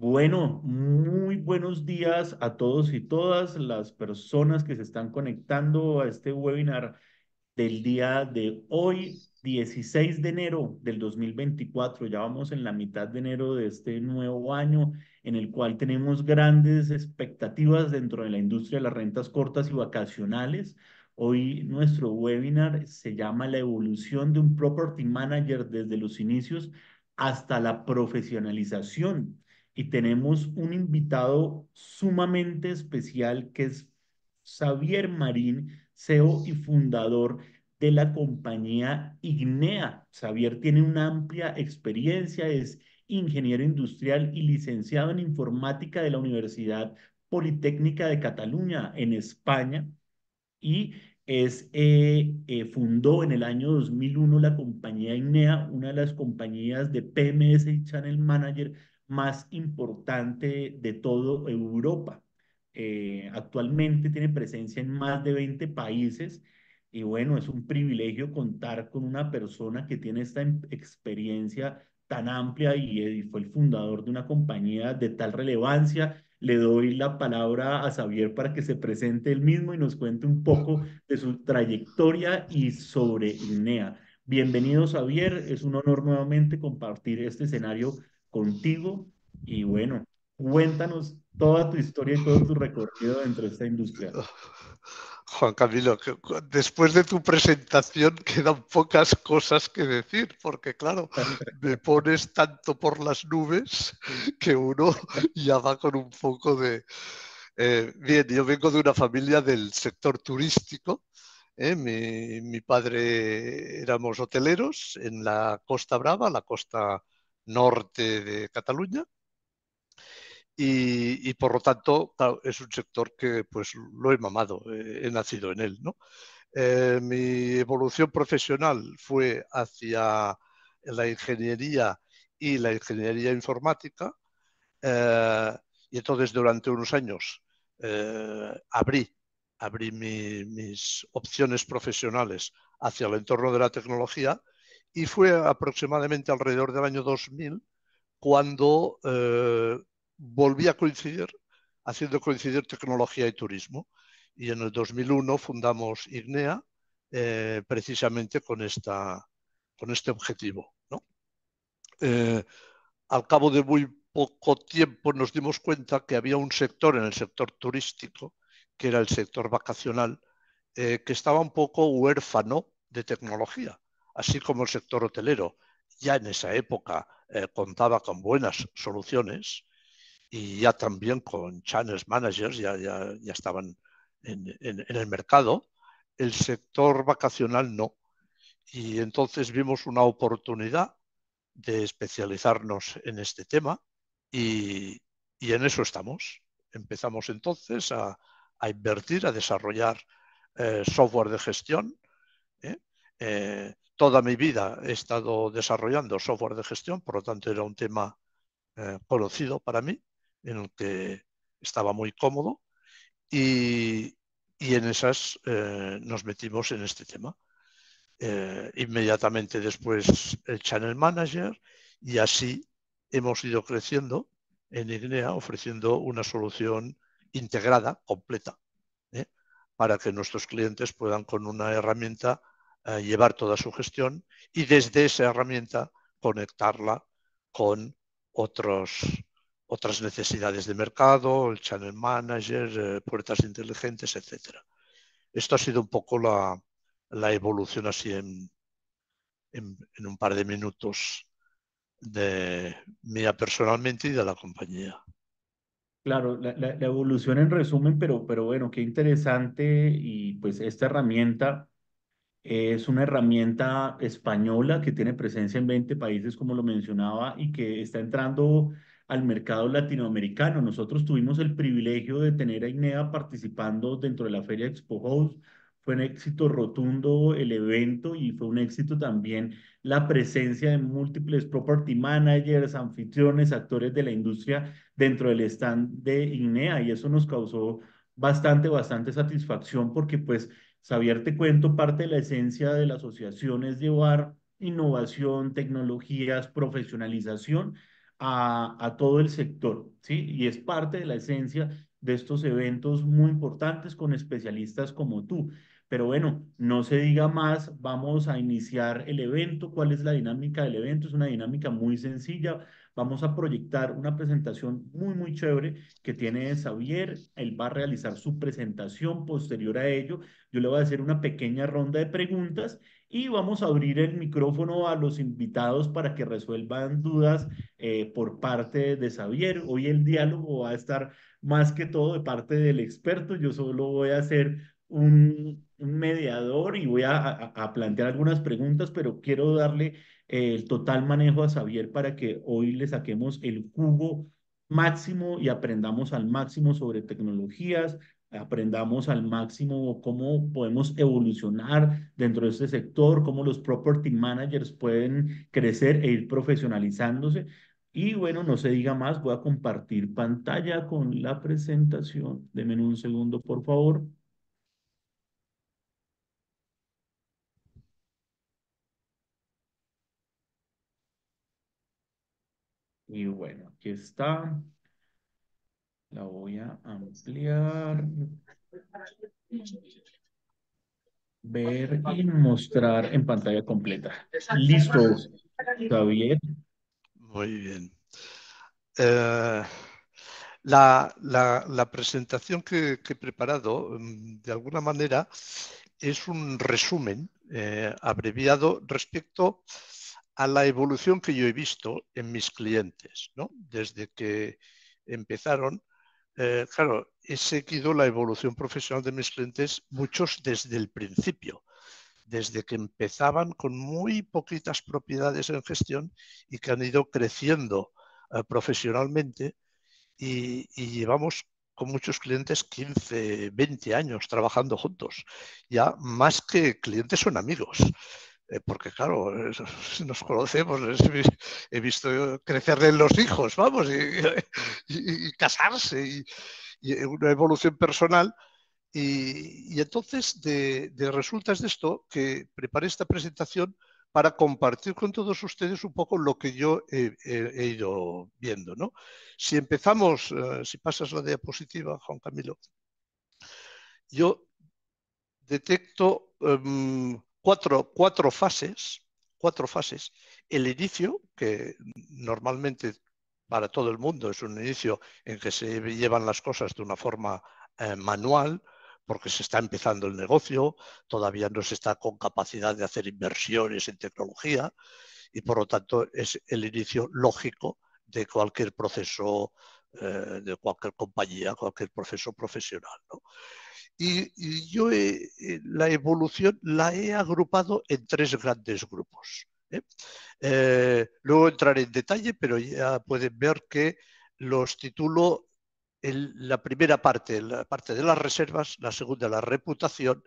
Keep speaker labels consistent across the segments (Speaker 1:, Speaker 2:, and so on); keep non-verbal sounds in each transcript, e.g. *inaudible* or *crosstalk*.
Speaker 1: Bueno, muy buenos días a todos y todas las personas que se están conectando a este webinar del día de hoy, 16 de enero del 2024. Ya vamos en la mitad de enero de este nuevo año en el cual tenemos grandes expectativas dentro de la industria de las rentas cortas y vacacionales. Hoy nuestro webinar se llama La evolución de un property manager desde los inicios hasta la profesionalización y tenemos un invitado sumamente especial que es Xavier Marín, CEO y fundador de la compañía Ignea. Xavier tiene una amplia experiencia, es ingeniero industrial y licenciado en informática de la Universidad Politécnica de Cataluña en España y es, eh, eh, fundó en el año 2001 la compañía Ignea, una de las compañías de PMS y Channel Manager más importante de toda Europa. Eh, actualmente tiene presencia en más de 20 países y bueno, es un privilegio contar con una persona que tiene esta em, experiencia tan amplia eh, y fue el fundador de una compañía de tal relevancia. Le doy la palabra a Xavier para que se presente él mismo y nos cuente un poco de su trayectoria y sobre INEA. Bienvenido, Xavier. Es un honor nuevamente compartir este escenario contigo y bueno,
Speaker 2: cuéntanos toda tu historia y todo tu
Speaker 1: recorrido dentro de esta industria. *laughs*
Speaker 2: Juan Camilo, después de tu presentación quedan pocas cosas que decir, porque claro, *laughs* me pones tanto por las nubes que uno *laughs* ya va con un poco de... Eh, bien, yo vengo de una familia del sector turístico. Eh, mi, mi, padre éramos hoteleros en la Costa Brava, la costa norte de Cataluña. Y, por lo tanto, es un sector que pues lo he mamado, eh, he nacido en él. ¿no? Eh, mi evolución profesional fue hacia la ingeniería y la ingeniería informática. Eh, y entonces durante unos años abrí, abrí mis opciones profesionales hacia el entorno de la tecnología y fue aproximadamente alrededor del año 2000 cuando eh, volví a coincidir, haciendo coincidir tecnología y turismo. Y en el 2001 fundamos IGNEA eh, precisamente con, esta, con este objetivo. Eh, al cabo de muy poco tiempo nos dimos cuenta que había un sector en el sector turístico, que era el sector vacacional, que estaba un poco huérfano de tecnología así como el sector hotelero ya en esa época eh, contaba con buenas soluciones y ya también con channels managers, ya, ya, estaban en, el mercado, el sector vacacional no. Y entonces vimos una oportunidad de especializarnos en este tema y, en eso estamos. Empezamos entonces a, invertir, a desarrollar eh, software de gestión. ¿eh? eh toda mi vida he estado desarrollando software de gestión, por lo tanto era un tema eh, conocido para mí, en el que estaba muy cómodo y, en esas eh, nos metimos en este tema. Eh, inmediatamente después el Channel Manager y así hemos ido creciendo en Ignea ofreciendo una solución integrada, completa, para que nuestros clientes puedan con una herramienta eh, llevar toda su gestión y desde esa herramienta conectarla con otros, otras necesidades de mercado, el channel manager, eh, puertas inteligentes, etc. Esto ha sido un poco la, evolución así en, un par de minutos de mía personalmente y de la compañía.
Speaker 1: Claro, la, evolución en resumen, pero, pero bueno, qué interesante y pues esta herramienta es una herramienta española que tiene presencia en 20 países, como lo mencionaba, y que está entrando al mercado latinoamericano. Nosotros tuvimos el privilegio de tener a INEA participando dentro de la Feria Expo House. Fue un éxito rotundo el evento y fue un éxito también la presencia de múltiples property managers, anfitriones, actores de la industria dentro del stand de INEA y eso nos causó bastante, bastante satisfacción porque pues Xavier, Te Cuento parte de la esencia de la asociación es llevar innovación, tecnologías, profesionalización a, a, todo el sector, ¿sí? Y es parte de la esencia de estos eventos muy importantes con especialistas como tú. Pero bueno, no se diga más, vamos a iniciar el evento. ¿Cuál es la dinámica del evento? Es una dinámica muy sencilla vamos a proyectar una presentación muy, muy chévere que tiene Xavier. Él va a realizar su presentación posterior a ello. Yo le voy a hacer una pequeña ronda de preguntas y vamos a abrir el micrófono a los invitados para que resuelvan dudas eh, por parte de Xavier. Hoy el diálogo va a estar más que todo de parte del experto. Yo solo voy a hacer un, un mediador y voy a, plantear algunas preguntas, pero quiero darle eh, el total manejo a Xavier para que hoy le saquemos el jugo máximo y aprendamos al máximo sobre tecnologías, aprendamos al máximo cómo podemos evolucionar dentro de este sector, cómo los property managers pueden crecer e ir profesionalizándose. Y bueno, no se diga más, voy a compartir pantalla con la presentación. Deme un segundo, por favor. Y bueno, aquí está. La voy a ampliar. Ver y mostrar en pantalla completa. Listo, Javier.
Speaker 2: Muy bien. Eh, la, presentación que, he preparado, mm, de alguna manera, es un resumen eh, abreviado respecto a a la evolución que yo he visto en mis clientes, Desde que empezaron, eh, claro, he seguido la evolución profesional de mis clientes, muchos desde el principio, desde que empezaban con muy poquitas propiedades en gestión y que han ido creciendo eh, profesionalmente y, y llevamos con muchos clientes 15, 20 años trabajando juntos. Ya más que clientes son amigos. Eh, porque claro, eh, *laughs* nos conocemos, pues he visto crecerle los hijos, vamos, y, *laughs* casarse, y, una evolución personal. Y, entonces, de, resultas de esto, que preparé esta presentación para compartir con todos ustedes un poco lo que yo he, ido viendo. Si empezamos, eh, si pasas la diapositiva, Juan Camilo, yo detecto em, cuatro, cuatro fases, cuatro fases. El inicio, que normalmente para todo el mundo es un inicio en que se llevan las cosas de una forma eh, manual, porque se está empezando el negocio, todavía no se está con capacidad de hacer inversiones en tecnología y por lo tanto es el inicio lógico de cualquier proceso, eh, de cualquier compañía, cualquier proceso profesional. Y, yo eh, la evolución la he agrupado en tres grandes grupos. ¿eh? Eh, luego entraré en detalle, pero ya pueden ver que los titulo en la primera parte, la parte de las reservas, la segunda la reputación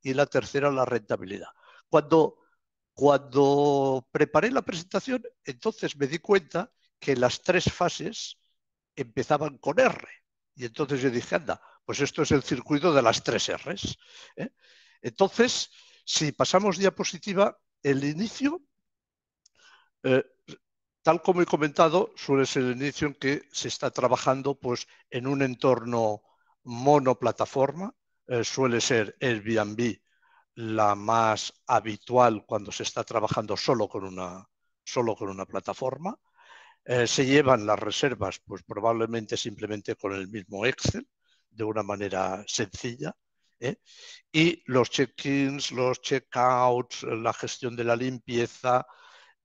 Speaker 2: y la tercera la rentabilidad. Cuando, cuando preparé la presentación, entonces me di cuenta que las tres fases empezaban con R. Y entonces yo dije, anda, pues esto es el circuito de las tres Rs. ¿eh? Entonces, si pasamos diapositiva, el inicio, eh, tal como he comentado, suele ser el inicio en que se está trabajando pues, en un entorno monoplataforma. Eh, suele ser Airbnb la más habitual cuando se está trabajando solo con una, solo con una plataforma. se llevan las reservas, pues probablemente simplemente con el mismo Excel de una manera sencilla. ¿eh? Y los check-ins, los check-outs, la gestión de la limpieza,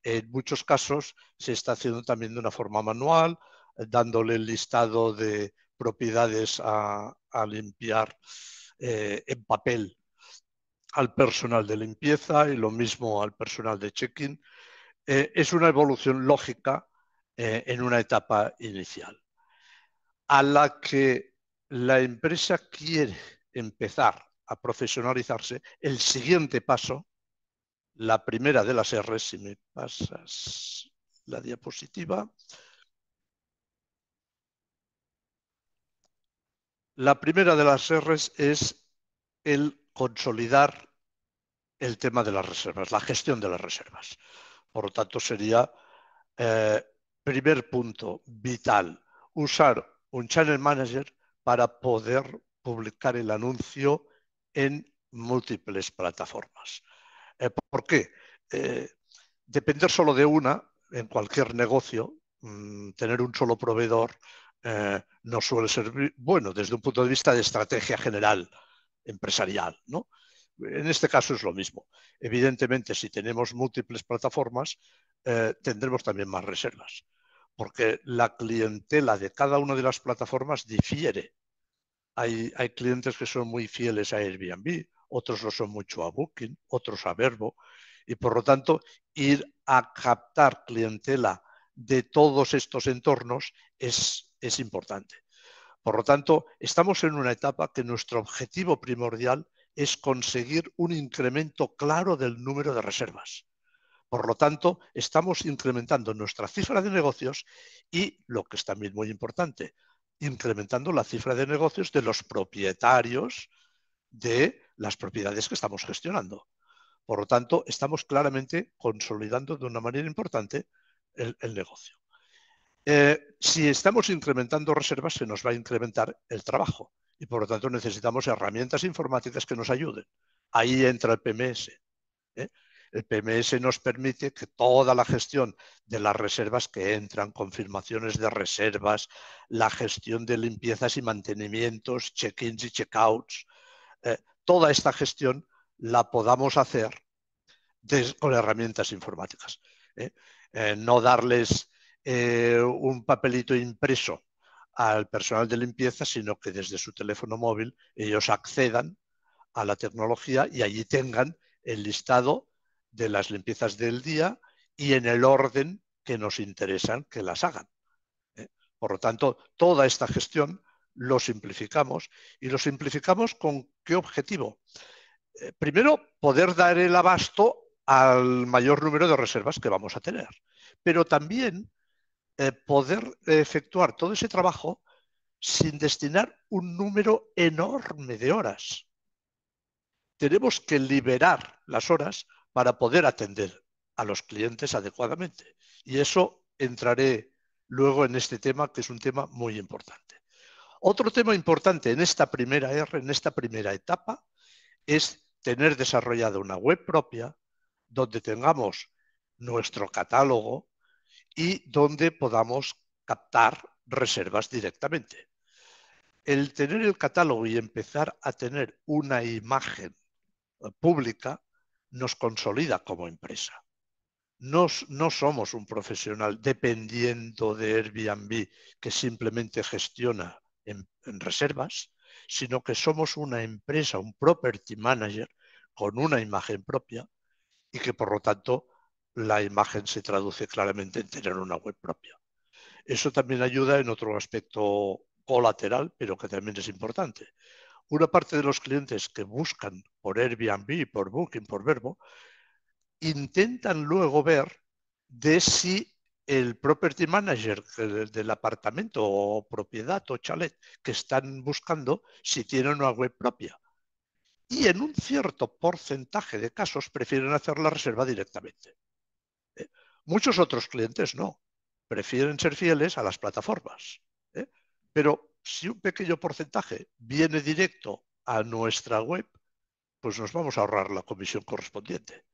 Speaker 2: en muchos casos se está haciendo también de una forma manual, dándole el listado de propiedades a, limpiar eh, en papel al personal de limpieza y lo mismo al personal de check-in. Eh, es una evolución lógica en una etapa inicial, a la que la empresa quiere empezar a profesionalizarse, el siguiente paso, la primera de las R, si me pasas la diapositiva, la primera de las R es el consolidar el tema de las reservas, la gestión de las reservas. Por lo tanto, sería eh, primer punto vital, usar un channel manager para poder publicar el anuncio en múltiples plataformas. Eh, ¿Por qué? Eh, depender solo de una en cualquier negocio, mm, tener un solo proveedor eh, no suele ser bueno desde un punto de vista de estrategia general empresarial. ¿no? En este caso es lo mismo. Evidentemente, si tenemos múltiples plataformas, tendremos también más reservas porque la clientela de cada una de las plataformas difiere. Hay, clientes que son muy fieles a Airbnb, otros lo son mucho a Booking, otros a Verbo, y por lo tanto ir a captar clientela de todos estos entornos es importante. Por lo tanto, estamos en una etapa que nuestro objetivo primordial es conseguir un incremento claro del número de reservas. Por lo tanto, estamos incrementando nuestra cifra de negocios y, lo que es también muy importante, incrementando la cifra de negocios de los propietarios de las propiedades que estamos gestionando. Por lo tanto, estamos claramente consolidando de una manera importante el, negocio. Eh, si estamos incrementando reservas, se nos va a incrementar el trabajo y por lo tanto necesitamos herramientas informáticas que nos ayuden. Ahí entra el PMS. ¿eh? El PMS nos permite que toda la gestión de las reservas que entran, confirmaciones de reservas, la gestión de limpiezas y mantenimientos, check-ins y check-outs, eh, toda esta gestión la podamos hacer con herramientas informáticas. ¿eh? Eh, no darles un papelito impreso al personal de limpieza, sino que desde su teléfono móvil ellos accedan a la tecnología y allí tengan el listado de las limpiezas del día y en el orden que nos interesan que las hagan. ¿eh? Por lo tanto, toda esta gestión lo simplificamos y lo simplificamos con qué objetivo. Eh, primero, poder dar el abasto al mayor número de reservas que vamos a tener, pero también eh, poder efectuar todo ese trabajo sin destinar un número enorme de horas. Tenemos que liberar las horas para poder atender a los clientes adecuadamente. Y eso entraré luego en este tema, que es un tema muy importante. Otro tema importante en esta primera R, en esta primera etapa, es tener desarrollada una web propia donde tengamos nuestro catálogo y donde podamos captar reservas directamente. El tener el catálogo y empezar a tener una imagen eh, pública nos consolida como empresa. No, no, somos un profesional dependiendo de Airbnb que simplemente gestiona en reservas, sino que somos una empresa, un property manager con una imagen propia y que por lo tanto la imagen se traduce claramente en tener una web propia. Eso también ayuda en otro aspecto colateral, pero que también es importante una parte de los clientes que buscan por Airbnb, por Booking, por Verbo, intentan luego ver de si el property manager del apartamento o propiedad o chalet que están buscando, si tienen una web propia. Y en un cierto porcentaje de casos prefieren hacer la reserva directamente. ¿Eh? Muchos otros clientes no, prefieren ser fieles a las plataformas. ¿Eh? Pero si un pequeño porcentaje viene directo a nuestra web, pues nos vamos a ahorrar la comisión correspondiente.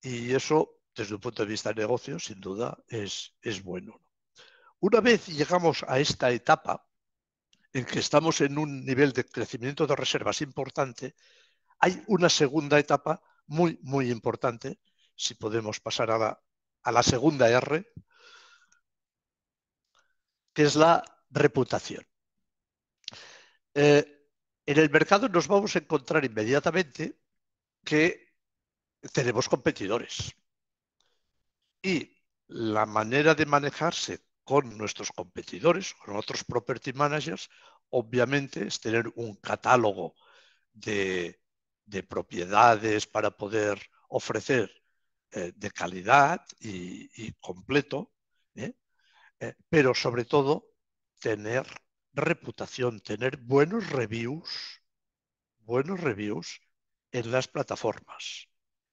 Speaker 2: Y eso, desde un punto de vista de negocio, sin duda, es, es bueno. Una vez llegamos a esta etapa, en que estamos en un nivel de crecimiento de reservas importante, hay una segunda etapa muy, muy importante, si podemos pasar a la segunda R, que es la reputación. Eh, en el mercado nos vamos a encontrar inmediatamente que tenemos competidores. Y la manera de manejarse con nuestros competidores, con otros property managers, obviamente es tener un catálogo de, propiedades para poder ofrecer eh, de calidad y, completo, ¿eh? pero sobre todo tener reputación, tener buenos reviews, buenos reviews en las plataformas.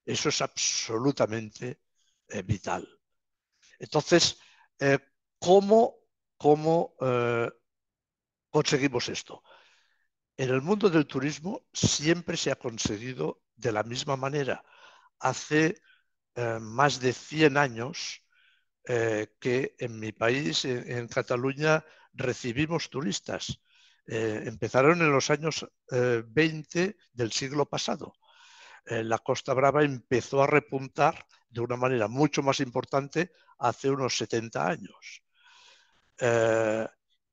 Speaker 2: Eso es absolutamente eh, vital. Entonces, eh, ¿cómo, eh, conseguimos esto? En el mundo del turismo siempre se ha conseguido de la misma manera. Hace más de 100 años que en mi país, en Cataluña, recibimos turistas. Eh, empezaron en los años 20 eh, del siglo pasado. Eh, la Costa Brava empezó a repuntar de una manera mucho más importante hace unos 70 años.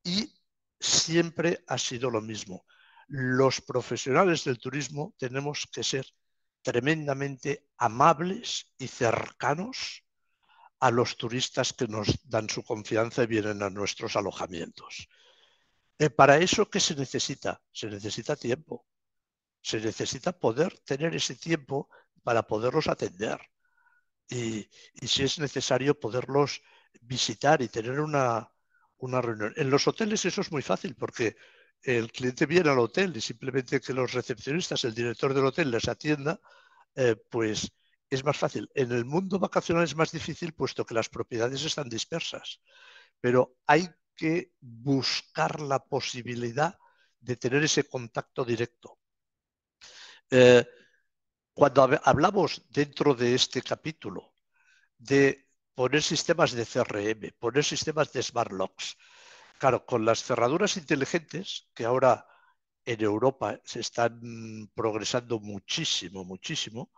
Speaker 2: y siempre ha sido lo mismo. Los profesionales del turismo tenemos que ser tremendamente amables y cercanos a los turistas que nos dan su confianza y vienen a nuestros alojamientos. Eh, ¿Para eso qué se necesita? Se necesita tiempo. Se necesita poder tener ese tiempo para poderlos atender. Y, si es necesario, poderlos visitar y tener una, reunión. En los hoteles eso es muy fácil porque el cliente viene al hotel y simplemente que los recepcionistas, el director del hotel les atienda, eh, pues es más fácil. En el mundo vacacional es más difícil puesto que las propiedades están dispersas, pero hay que buscar la posibilidad de tener ese contacto directo. Eh, cuando hablamos dentro de este capítulo de poner sistemas de CRM, poner sistemas de smart locks, claro, con las cerraduras inteligentes que ahora en Europa se están progresando muchísimo, muchísimo,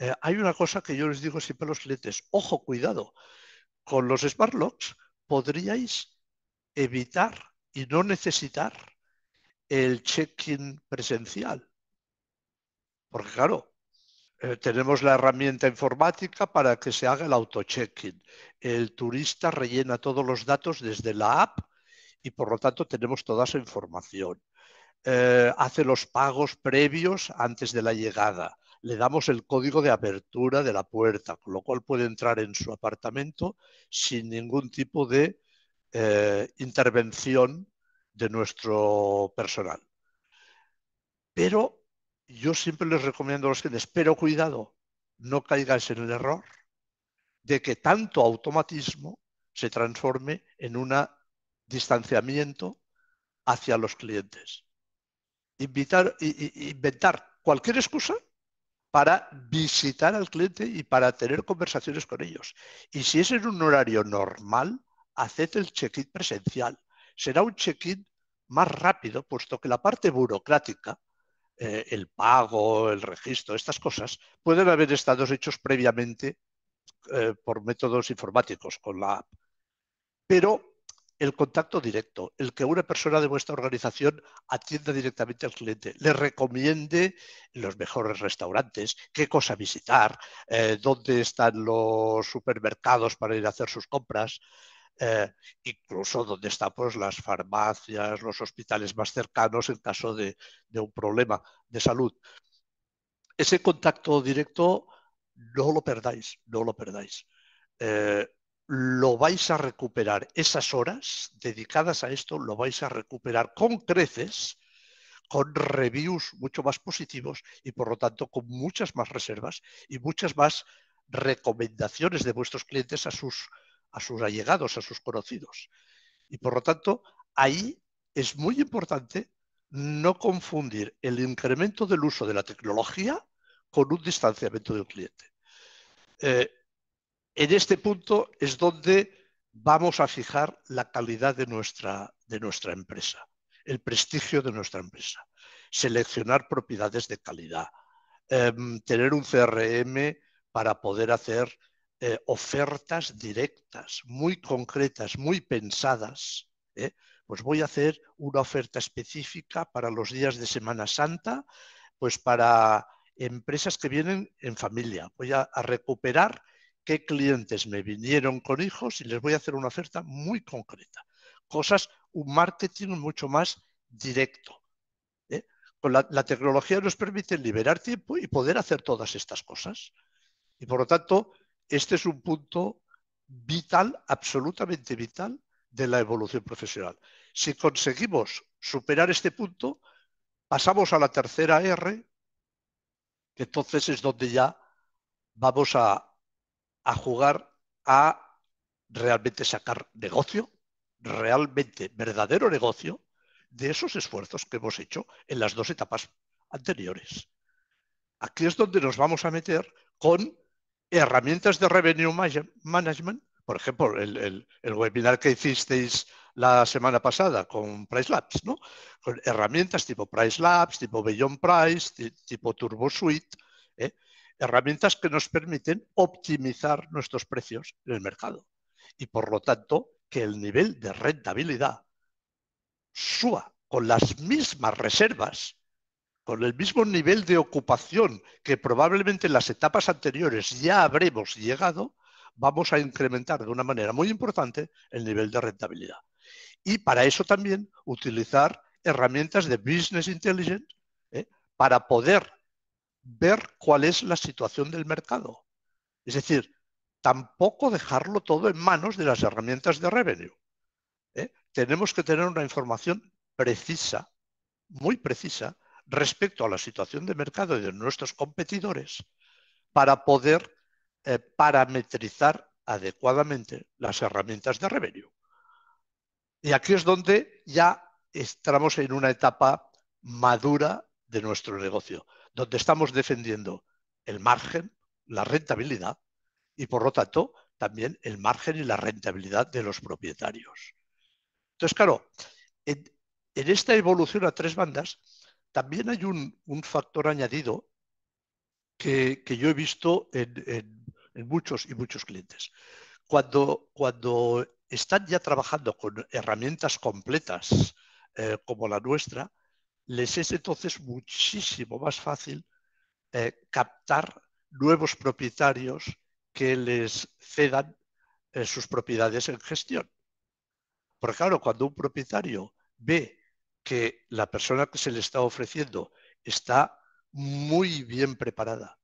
Speaker 2: eh, hay una cosa que yo les digo siempre a los clientes, ojo, cuidado, con los smart locks podríais evitar y no necesitar el check-in presencial. Porque claro, eh, tenemos la herramienta informática para que se haga el auto-check-in. El turista rellena todos los datos desde la app y por lo tanto tenemos toda esa información. Eh, hace los pagos previos antes de la llegada le damos el código de apertura de la puerta, con lo cual puede entrar en su apartamento sin ningún tipo de eh, intervención de nuestro personal. Pero yo siempre les recomiendo a los clientes, pero cuidado, no caigáis en el error de que tanto automatismo se transforme en un distanciamiento hacia los clientes. inventar cualquier excusa para visitar al cliente y para tener conversaciones con ellos. Y si es en un horario normal, haced el check-in presencial. Será un check-in más rápido, puesto que la parte burocrática, eh, el pago, el registro, estas cosas, pueden haber estado hechos previamente eh, por métodos informáticos con la app. Pero el contacto directo, el que una persona de vuestra organización atienda directamente al cliente, le recomiende los mejores restaurantes, qué cosa visitar, eh, dónde están los supermercados para ir a hacer sus compras, eh, incluso dónde están pues, las farmacias, los hospitales más cercanos en caso de, un problema de salud. Ese contacto directo no lo perdáis, no lo perdáis. Eh, lo vais a recuperar, esas horas dedicadas a esto lo vais a recuperar con creces, con reviews mucho más positivos y por lo tanto con muchas más reservas y muchas más recomendaciones de vuestros clientes a sus, a sus allegados, a sus conocidos. Y por lo tanto, ahí es muy importante no confundir el incremento del uso de la tecnología con un distanciamiento del cliente. Eh, en este punto es donde vamos a fijar la calidad de nuestra, de nuestra empresa, el prestigio de nuestra empresa, seleccionar propiedades de calidad, em, tener un CRM para poder hacer eh, ofertas directas, muy concretas, muy pensadas. ¿eh? Pues voy a hacer una oferta específica para los días de Semana Santa, pues para empresas que vienen en familia. Voy a recuperar qué clientes me vinieron con hijos y les voy a hacer una oferta muy concreta. Cosas, un marketing mucho más directo. ¿eh? Con la, la, tecnología nos permite liberar tiempo y poder hacer todas estas cosas. Y por lo tanto, este es un punto vital, absolutamente vital, de la evolución profesional. Si conseguimos superar este punto, pasamos a la tercera R, que entonces es donde ya vamos a, a jugar a realmente sacar negocio, realmente verdadero negocio de esos esfuerzos que hemos hecho en las dos etapas anteriores. Aquí es donde nos vamos a meter con herramientas de revenue management, por ejemplo, el, el, webinar que hicisteis la semana pasada con Price Labs, ¿no? Con herramientas tipo Price Labs, tipo Beyond Price, tipo Turbo Suite, ¿eh? herramientas que nos permiten optimizar nuestros precios en el mercado y por lo tanto que el nivel de rentabilidad suba con las mismas reservas, con el mismo nivel de ocupación que probablemente en las etapas anteriores ya habremos llegado, vamos a incrementar de una manera muy importante el nivel de rentabilidad. Y para eso también utilizar herramientas de business intelligence ¿eh? para poder ver cuál es la situación del mercado. Es decir, tampoco dejarlo todo en manos de las herramientas de revenue. ¿eh? Tenemos que tener una información precisa, muy precisa, respecto a la situación de mercado y de nuestros competidores para poder eh, parametrizar adecuadamente las herramientas de revenue. Y aquí es donde ya estamos en una etapa madura de nuestro negocio donde estamos defendiendo el margen, la rentabilidad y por lo tanto también el margen y la rentabilidad de los propietarios. Entonces, claro, en, esta evolución a tres bandas también hay un, factor añadido que, yo he visto en, muchos y muchos clientes. Cuando, cuando están ya trabajando con herramientas completas eh, como la nuestra, les es entonces muchísimo más fácil eh, captar nuevos propietarios que les cedan eh, sus propiedades en gestión. Porque claro, cuando un propietario ve que la persona que se le está ofreciendo está muy bien preparada,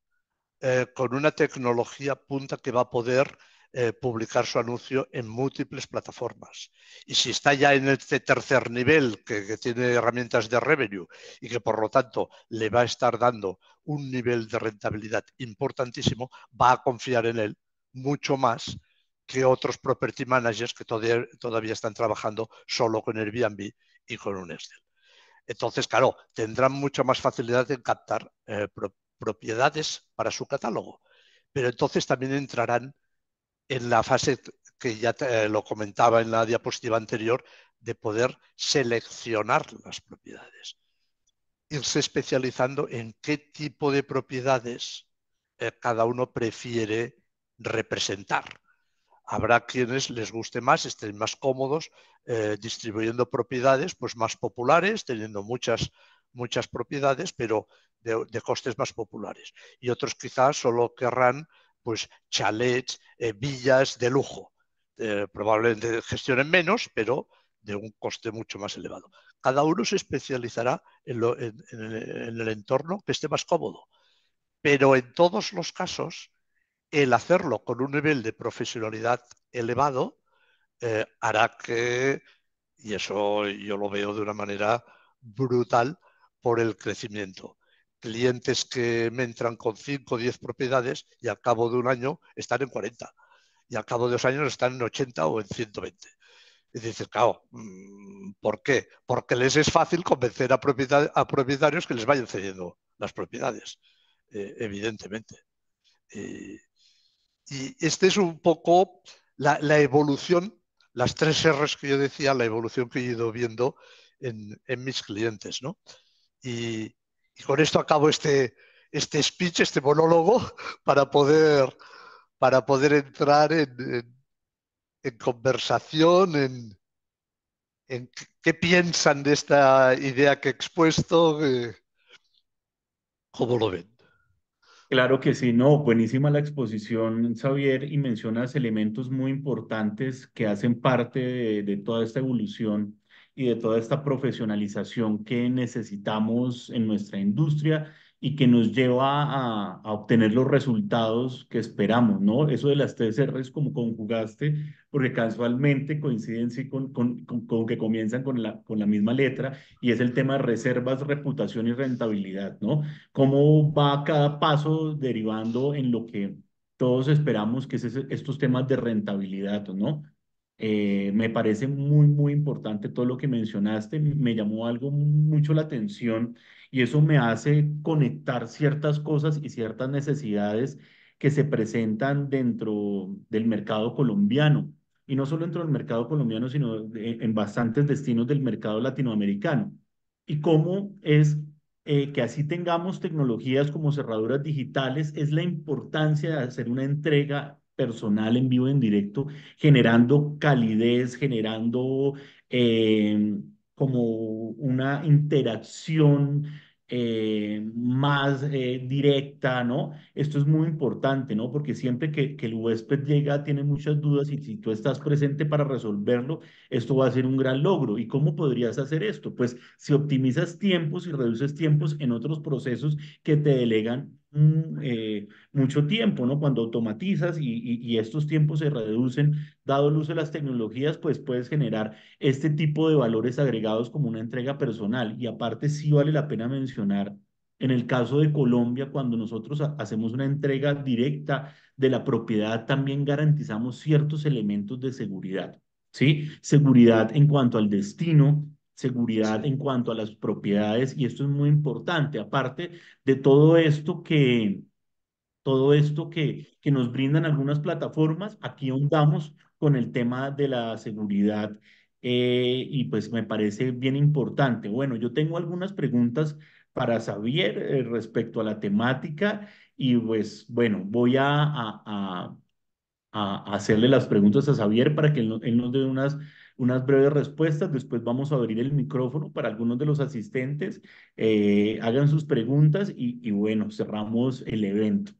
Speaker 2: eh, con una tecnología punta que va a poder eh, publicar su anuncio en múltiples plataformas. Y si está ya en este tercer nivel, que, tiene herramientas de revenue y que por lo tanto le va a estar dando un nivel de rentabilidad importantísimo, va a confiar en él mucho más que otros property managers que todavía, están trabajando solo con Airbnb y con un Excel. Entonces, claro, tendrán mucha más facilidad en captar eh, propiedades para su catálogo, pero entonces también entrarán en la fase que ya eh, lo comentaba en la diapositiva anterior, de poder seleccionar las propiedades. Irse especializando en qué tipo de propiedades eh, cada uno prefiere representar. Habrá quienes les guste más, estén más cómodos eh, distribuyendo propiedades pues, más populares, teniendo muchas, muchas propiedades, pero de, de costes más populares. Y otros quizás solo querrán pues chalets, eh, villas de lujo. Eh, probablemente gestionen menos, pero de un coste mucho más elevado. Cada uno se especializará en, el entorno que esté más cómodo, pero en todos los casos, el hacerlo con un nivel de profesionalidad elevado eh, hará que, y eso yo lo veo de una manera brutal, por el crecimiento clientes que me entran con 5 o 10 propiedades y al cabo de un año están en 40 y al cabo de dos años están en 80 o en 120. Y dices, claro, mm, ¿por qué? Porque les es fácil convencer a, propietarios, que les vayan cediendo las propiedades, eh, evidentemente. Y, este es un poco la, evolución, las tres R's que yo decía, la evolución que he ido viendo en, mis clientes, Y, y con esto acabo este, este speech, este monólogo, *laughs* para poder, para poder entrar en, conversación, en, qué piensan de esta idea que he expuesto, eh, cómo lo ven.
Speaker 1: Claro que sí, no, buenísima la exposición, Xavier, y mencionas elementos muy importantes que hacen parte de toda esta evolución y de toda esta profesionalización que necesitamos en nuestra industria y que nos lleva a, obtener los resultados que esperamos, ¿no? Eso de las tres R's como conjugaste, porque casualmente coinciden con, con, que comienzan con la, con la misma letra, y es el tema de reservas, reputación y rentabilidad, ¿no? ¿Cómo va cada paso derivando en lo que todos esperamos, que es estos temas de rentabilidad, ¿no? Eh, me parece muy, muy importante todo lo que mencionaste. Me llamó algo mucho la atención y eso me hace conectar ciertas cosas y ciertas necesidades que se presentan dentro del mercado colombiano. Y no solo dentro del mercado colombiano, sino en bastantes destinos del mercado latinoamericano. Y cómo es eh, que así tengamos tecnologías como cerraduras digitales, es la importancia de hacer una entrega personal en vivo, en directo, generando calidez, generando em, como una interacción eh, más eh, directa, ¿no? Esto es muy importante, ¿no? Porque siempre que, que, el huésped llega, tiene muchas dudas y si tú estás presente para resolverlo, esto va a ser un gran logro. ¿Y cómo podrías hacer esto? Pues si optimizas tiempos y reduces tiempos en otros procesos que te delegan eh, mucho tiempo, ¿no? Cuando automatizas y, y, estos tiempos se reducen, dado el uso de las tecnologías, pues puedes generar este tipo de valores agregados como una entrega personal. Y aparte sí vale la pena mencionar, en el caso de Colombia, cuando nosotros hacemos una entrega directa de la propiedad, también garantizamos ciertos elementos de seguridad, ¿sí? Seguridad en cuanto al destino, seguridad en cuanto a las propiedades y esto es muy importante, aparte de todo esto que, todo esto que, que nos brindan algunas plataformas, aquí ahondamos con el tema de la seguridad eh, y pues me parece bien importante. Bueno, yo tengo algunas preguntas para Xavier eh, respecto a la temática y pues bueno, voy a, a, hacerle las preguntas a Xavier para que él nos dé unas unas breves respuestas. Después vamos a abrir el micrófono para algunos de los asistentes. Eh, hagan sus preguntas y, y, bueno, cerramos el evento.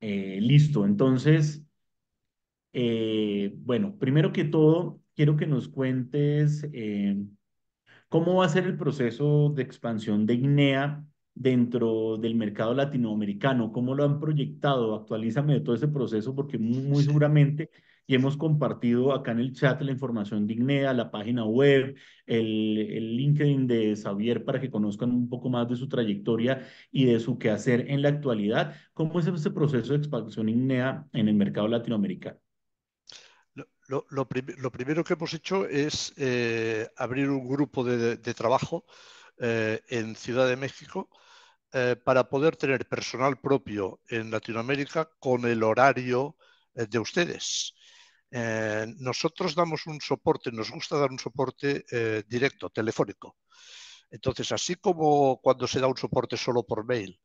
Speaker 1: Eh, listo, entonces, eh, bueno, primero que todo, quiero que nos cuentes cómo va a ser el proceso de expansión de INEA dentro del mercado latinoamericano, cómo lo han proyectado, actualízame de todo ese proceso porque muy seguramente hemos compartido acá en el chat la información de Ignea, la página web, el, LinkedIn de Xavier para que conozcan un poco más de su trayectoria y de su quehacer en la actualidad. ¿Cómo es ese proceso de expansión Ignea en el mercado latinoamericano?
Speaker 2: Lo, primero que hemos hecho es eh, abrir un grupo de, trabajo eh, en Ciudad de México eh, para poder tener personal propio en Latinoamérica con el horario de ustedes. Eh, nosotros damos un soporte, nos gusta dar un soporte eh, directo, telefónico. Entonces, así como cuando se da un soporte solo por mail,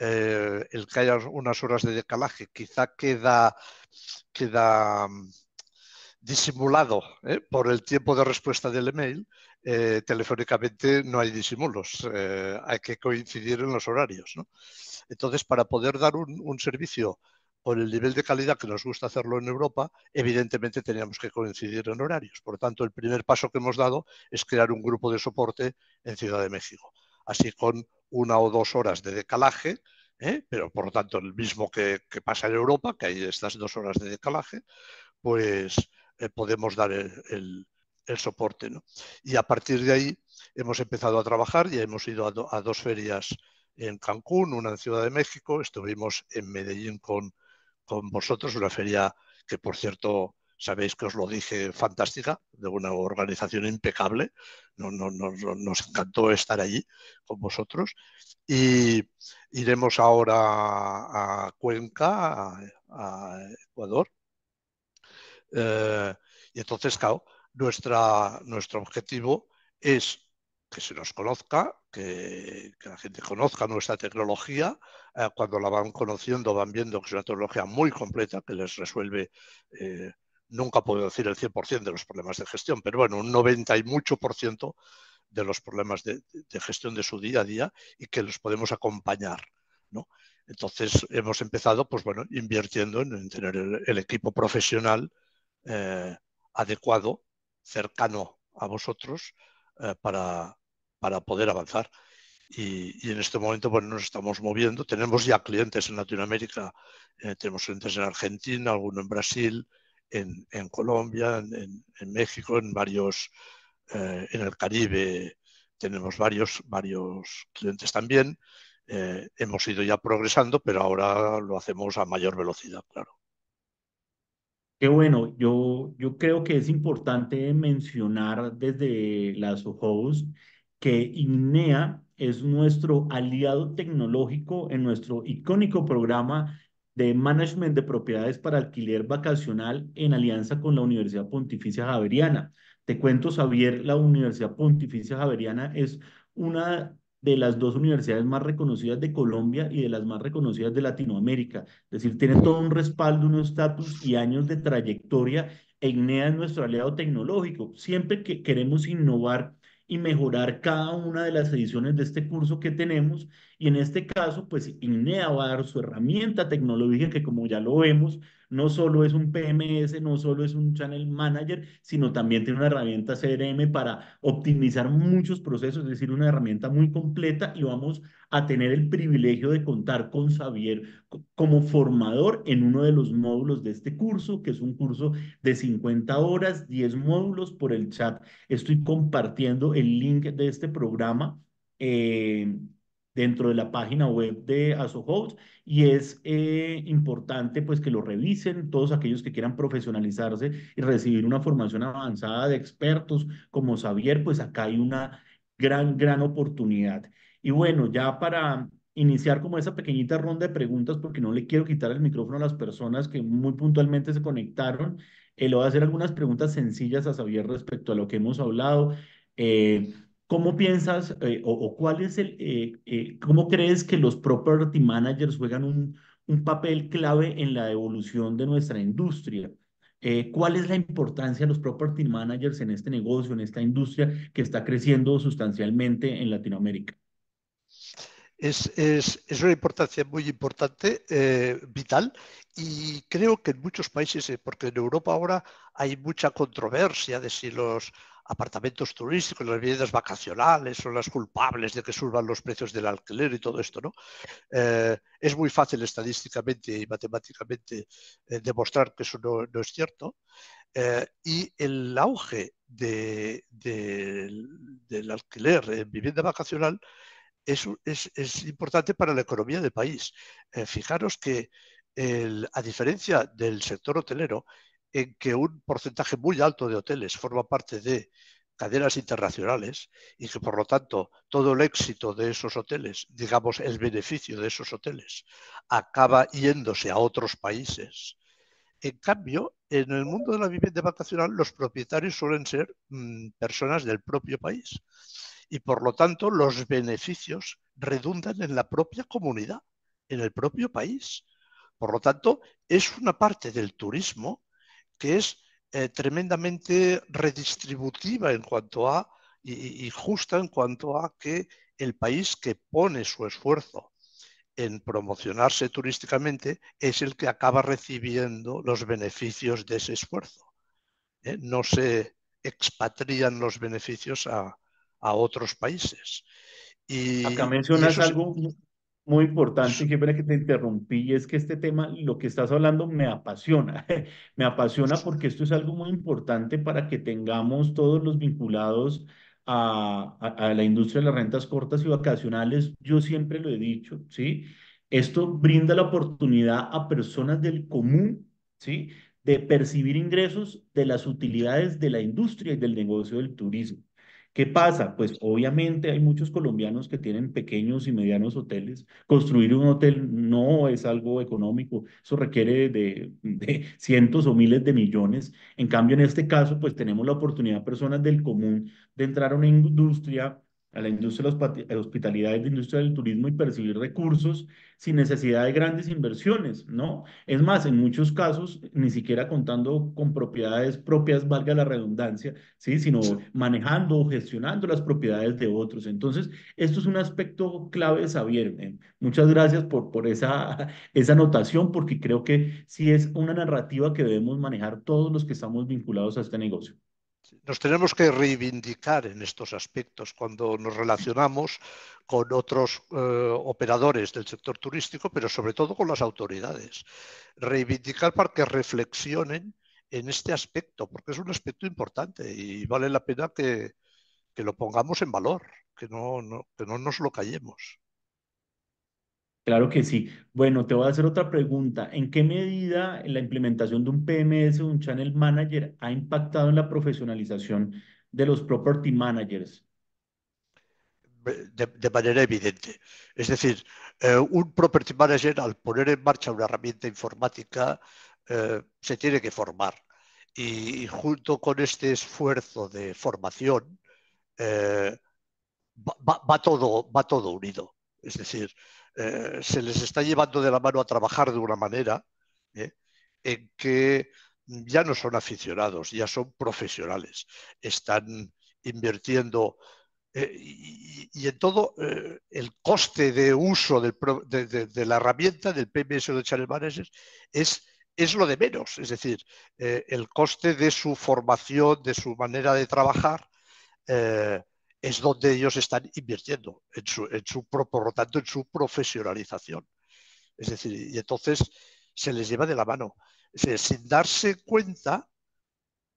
Speaker 2: eh, el que haya unas horas de decalaje, quizá queda, queda mm, disimulado por el tiempo de respuesta del email, telefónicamente no hay disimulos, hay que coincidir en los horarios. Entonces, para poder dar un servicio por el nivel de calidad que nos gusta hacerlo en Europa, evidentemente teníamos que coincidir en horarios. Por lo tanto, el primer paso que hemos dado es crear un grupo de soporte en Ciudad de México. Así con una o dos horas de decalaje, ¿eh? pero por lo tanto el mismo que, pasa en Europa, que hay estas dos horas de decalaje, pues eh, podemos dar el, soporte. Y a partir de ahí hemos empezado a trabajar, ya hemos ido a dos ferias en Cancún, una en Ciudad de México, estuvimos en Medellín con con vosotros, una feria que, por cierto, sabéis que os lo dije, fantástica, de una organización impecable. No, nos encantó estar allí con vosotros. Y iremos ahora a Cuenca, a, Ecuador. Eh, y entonces, claro, nuestro objetivo es que se nos conozca, que, la gente conozca nuestra tecnología. Eh, cuando la van conociendo, van viendo que es una tecnología muy completa, que les resuelve, eh, nunca puedo decir el 100% de los problemas de gestión, pero bueno, un 90 y mucho por ciento de los problemas de, gestión de su día a día y que los podemos acompañar. ¿no? Entonces, hemos empezado pues, bueno, invirtiendo en, tener el, equipo profesional eh, adecuado, cercano a vosotros, para, para poder avanzar. Y, en este momento bueno, pues, nos estamos moviendo. Tenemos ya clientes en Latinoamérica, eh, tenemos clientes en Argentina, algunos en Brasil, en, Colombia, en, México, en varios, eh, en el Caribe tenemos varios, varios clientes también. Eh, hemos ido ya progresando, pero ahora lo hacemos a mayor velocidad, claro.
Speaker 1: Qué bueno, yo, yo creo que es importante mencionar desde las OJOs que INEA es nuestro aliado tecnológico en nuestro icónico programa de Management de Propiedades para Alquiler Vacacional en alianza con la Universidad Pontificia Javeriana. Te cuento, Xavier, la Universidad Pontificia Javeriana es una de las dos universidades más reconocidas de Colombia y de las más reconocidas de Latinoamérica. Es decir, tiene todo un respaldo, un estatus y años de trayectoria. E INEA es nuestro aliado tecnológico. Siempre que queremos innovar y mejorar cada una de las ediciones de este curso que tenemos. Y en este caso, pues INEA va a dar su herramienta tecnológica que como ya lo vemos, no solo es un PMS, no solo es un Channel Manager, sino también tiene una herramienta CRM para optimizar muchos procesos, es decir, una herramienta muy completa y vamos a tener el privilegio de contar con Xavier como formador en uno de los módulos de este curso, que es un curso de 50 horas, 10 módulos por el chat. Estoy compartiendo el link de este programa. Eh, dentro de la página web de AsoHost y es eh, importante pues que lo revisen todos aquellos que quieran profesionalizarse y recibir una formación avanzada de expertos como Xavier, pues acá hay una gran, gran oportunidad. Y bueno, ya para iniciar como esa pequeñita ronda de preguntas, porque no le quiero quitar el micrófono a las personas que muy puntualmente se conectaron, eh, le voy a hacer algunas preguntas sencillas a Xavier respecto a lo que hemos hablado. Eh, ¿Cómo piensas eh, o, cuál es el, eh, eh, cómo crees que los property managers juegan un, papel clave en la evolución de nuestra industria? ¿Cuál es la importancia de los property managers en este negocio, en esta industria que está creciendo sustancialmente en Latinoamérica?
Speaker 2: Es, es una importancia muy importante, vital, y creo que en muchos países, porque en Europa ahora hay mucha controversia de si los apartamentos turísticos, las viviendas vacacionales son las culpables de que suban los precios del alquiler y todo esto, ¿no? Eh, es muy fácil estadísticamente y matemáticamente eh, demostrar que eso no, es cierto. Eh, y el auge del alquiler en vivienda vacacional es, importante para la economía del país. fijaros que, a diferencia del sector hotelero, en que un porcentaje muy alto de hoteles forma parte de cadenas internacionales y que por lo tanto todo el éxito de esos hoteles, digamos el beneficio de esos hoteles, acaba yéndose a otros países. En cambio, en el mundo de la vivienda vacacional los propietarios suelen ser mm, personas del propio país y por lo tanto los beneficios redundan en la propia comunidad, en el propio país. Por lo tanto, es una parte del turismo que es eh, tremendamente redistributiva en cuanto a y, justa en cuanto a que el país que pone su esfuerzo en promocionarse turísticamente es el que acaba recibiendo los beneficios de ese esfuerzo. ¿eh? No se expatrian los beneficios a, otros países. Y, mencionas algo,
Speaker 1: muy importante, qué pena que te interrumpí, es que este tema, lo que estás hablando, me apasiona. *laughs* me apasiona porque esto es algo muy importante para que tengamos todos los vinculados a la industria de las rentas cortas y vacacionales. Yo siempre lo he dicho, ¿sí? Esto brinda la oportunidad a personas del común, ¿sí? De percibir ingresos de las utilidades de la industria y del negocio del turismo. ¿Qué pasa? Pues obviamente hay muchos colombianos que tienen pequeños y medianos hoteles. Construir un hotel no es algo económico, eso requiere de, *laughs* cientos o miles de millones. En cambio, en este caso, pues tenemos la oportunidad, personas del común, de entrar a una industria a la industria de eh, hospitalidad de la industria del turismo y percibir recursos sin necesidad de grandes inversiones, ¿no? Es más, en muchos casos, ni siquiera contando con propiedades propias, valga la redundancia, ¿sí? Sino manejando o gestionando las propiedades de otros. Entonces, esto es un aspecto clave, Xavier. ¿eh? Muchas gracias por, por esa, *laughs* esa anotación, porque creo que sí es una narrativa que debemos manejar todos los que estamos vinculados a este negocio
Speaker 2: nos tenemos que reivindicar en estos aspectos cuando nos relacionamos con otros eh, operadores del sector turístico, pero sobre todo con las autoridades. Reivindicar para que reflexionen en este aspecto, porque es un aspecto importante y vale la pena que, lo pongamos en valor, que que no nos lo callemos.
Speaker 1: Claro que sí. Bueno, te voy a hacer otra pregunta. ¿En qué medida la implementación de un PMS un Channel Manager ha impactado en la profesionalización de los Property Managers?
Speaker 2: De, manera evidente. Es decir, eh, un Property Manager al poner en marcha una herramienta informática eh, se tiene que formar. Y, junto con este esfuerzo de formación eh, todo, va todo unido. Es decir, eh, se les está llevando de la mano a trabajar de una manera ¿eh? en que ya no son aficionados, ya son profesionales. Están invirtiendo eh, y, en todo el coste de uso de, la herramienta del PMS de Channel es, es lo de menos, es decir, el coste de su formación, de su manera de trabajar, es donde ellos están invirtiendo, en su, por lo tanto, en su profesionalización. Es decir, y entonces se les lleva de la mano. sin darse cuenta,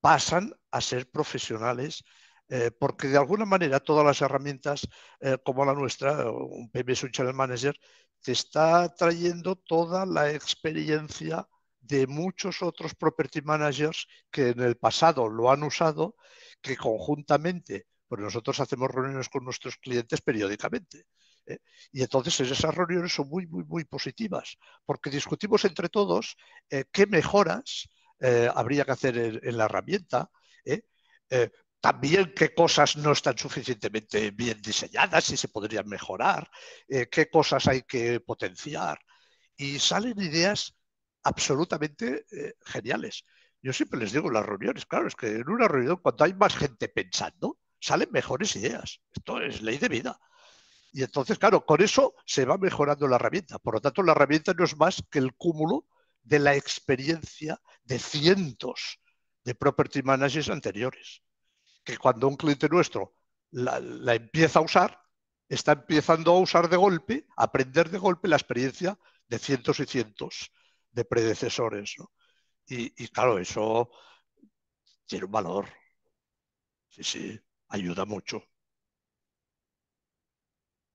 Speaker 2: pasan a ser profesionales, eh, porque de alguna manera todas las herramientas eh, como la nuestra, un PMS, un Channel Manager, te está trayendo toda la experiencia de muchos otros property managers que en el pasado lo han usado, que conjuntamente pues nosotros hacemos reuniones con nuestros clientes periódicamente. ¿eh? Y entonces esas reuniones son muy, muy, muy positivas, porque discutimos entre todos eh, qué mejoras eh, habría que hacer en, la herramienta, también qué cosas no están suficientemente bien diseñadas y se podrían mejorar, qué cosas hay que potenciar. Y salen ideas absolutamente geniales. Yo siempre les digo en las reuniones, claro, es que en una reunión cuando hay más gente pensando, salen mejores ideas. Esto es ley de vida. Y entonces, claro, con eso se va mejorando la herramienta. Por lo tanto, la herramienta no es más que el cúmulo de la experiencia de cientos de property managers anteriores. Que cuando un cliente nuestro la, empieza a usar, está empezando a usar de golpe, a aprender de golpe la experiencia de cientos y cientos de predecesores. y claro, eso tiene un valor. Sí, sí ayuda mucho.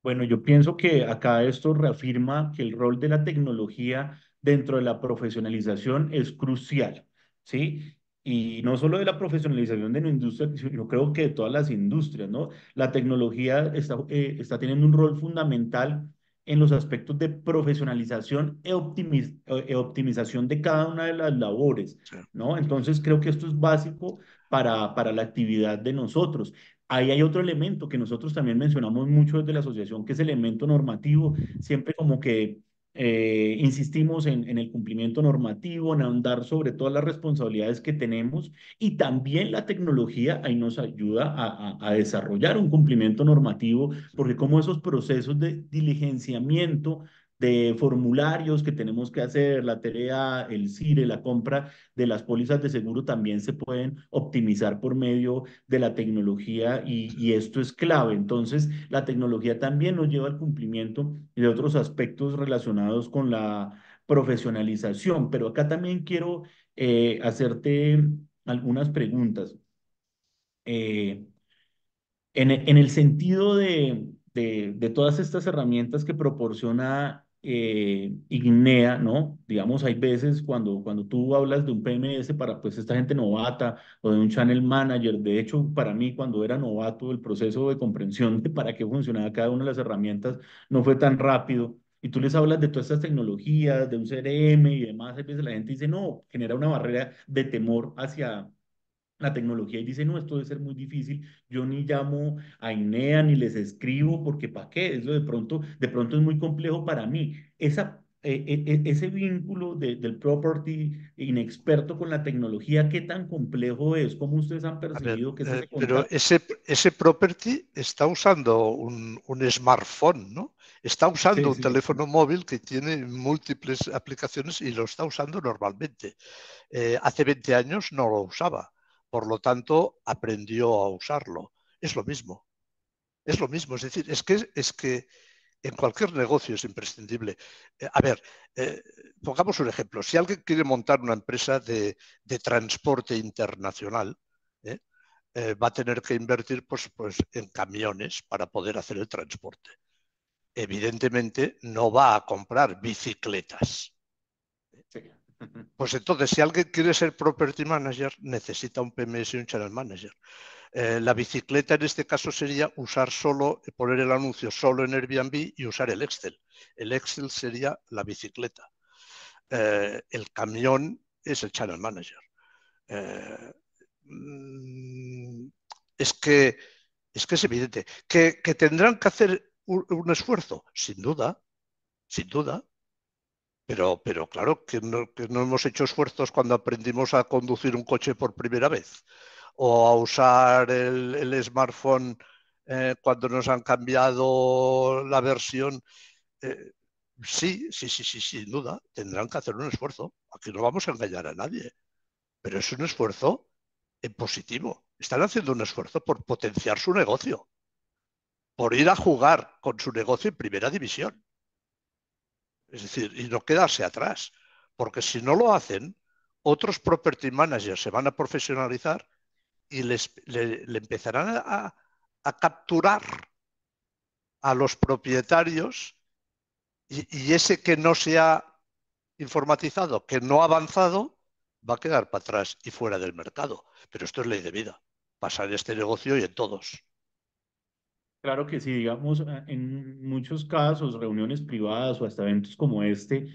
Speaker 1: Bueno, yo pienso que acá esto reafirma que el rol de la tecnología dentro de la profesionalización es crucial, ¿sí? y no solo de la profesionalización de la industria, yo creo que de todas las industrias, ¿no? La tecnología está, eh, está teniendo un rol fundamental en los aspectos de profesionalización e eh, optimización de cada una de las labores, ¿no? Entonces creo que esto es básico para, la actividad de nosotros. Ahí hay otro elemento que nosotros también mencionamos mucho desde la asociación, que es el elemento normativo, siempre como que eh, insistimos en, el cumplimiento normativo, en andar sobre todas las responsabilidades que tenemos y también la tecnología ahí nos ayuda a desarrollar un cumplimiento normativo, porque como esos procesos de diligenciamiento de formularios que tenemos que hacer, la tarea, el CIRE, la compra de las pólizas de seguro también se pueden optimizar por medio de la tecnología y, esto es clave. Entonces, la tecnología también nos lleva al cumplimiento de otros aspectos relacionados con la profesionalización, pero acá también quiero eh, hacerte algunas preguntas. Eh, en, el sentido de, todas estas herramientas que proporciona eh, ignea, ¿no? Digamos, hay veces cuando, cuando tú hablas de un PMS para pues esta gente novata o de un channel manager, de hecho, para mí cuando era novato el proceso de comprensión de para qué funcionaba cada una de las herramientas no fue tan rápido. Y tú les hablas de todas estas tecnologías, de un CRM y demás, a veces la gente dice, no, genera una barrera de temor hacia la tecnología y dice, no, esto debe ser muy difícil, yo ni llamo a INEA ni les escribo porque para qué, eso de pronto, de pronto es muy complejo para mí. Esa, eh, eh, eh, ese vínculo del property inexperto con la tecnología, ¿qué tan complejo es? ¿Cómo ustedes han percibido que es Pero
Speaker 2: ese, ese property está usando un, un smartphone, ¿no? Está usando un teléfono móvil que tiene múltiples aplicaciones y lo está usando normalmente. hace 20 años no lo usaba. Por lo tanto, aprendió a usarlo. Es lo mismo. Es lo mismo. Es decir, es que, es que en cualquier negocio es imprescindible. Eh, a ver, eh, pongamos un ejemplo. Si alguien quiere montar una empresa de, transporte internacional, ¿eh? va a tener que invertir pues, pues, en camiones para poder hacer el transporte. Evidentemente, no va a comprar bicicletas. Pues entonces, si alguien quiere ser property manager, necesita un PMS y un channel manager. Eh, la bicicleta en este caso sería usar solo, eh, poner el anuncio solo en Airbnb y usar el Excel. El Excel sería la bicicleta. Eh, el camión es el channel manager. Mm, es, que, es evidente. ¿Que, tendrán que hacer un esfuerzo, sin duda, sin duda, pero, pero claro, que no, hemos hecho esfuerzos cuando aprendimos a conducir un coche por primera vez o a usar el, smartphone eh, cuando nos han cambiado la versión. Eh, sí, sí, sí, sí, sin duda, tendrán que hacer un esfuerzo. Aquí no vamos a engañar a nadie, pero es un esfuerzo en positivo. Están haciendo un esfuerzo por potenciar su negocio, por ir a jugar con su negocio en primera división. Es decir, y no quedarse atrás, porque si no lo hacen, otros property managers se van a profesionalizar y les, le, empezarán a, capturar a los propietarios y, y ese que no se ha informatizado, que no ha avanzado, va a quedar para atrás y fuera del mercado. Pero esto es ley de vida. Pasa en este negocio y en todos.
Speaker 1: Claro que sí, digamos, en muchos casos, reuniones privadas o hasta eventos como este,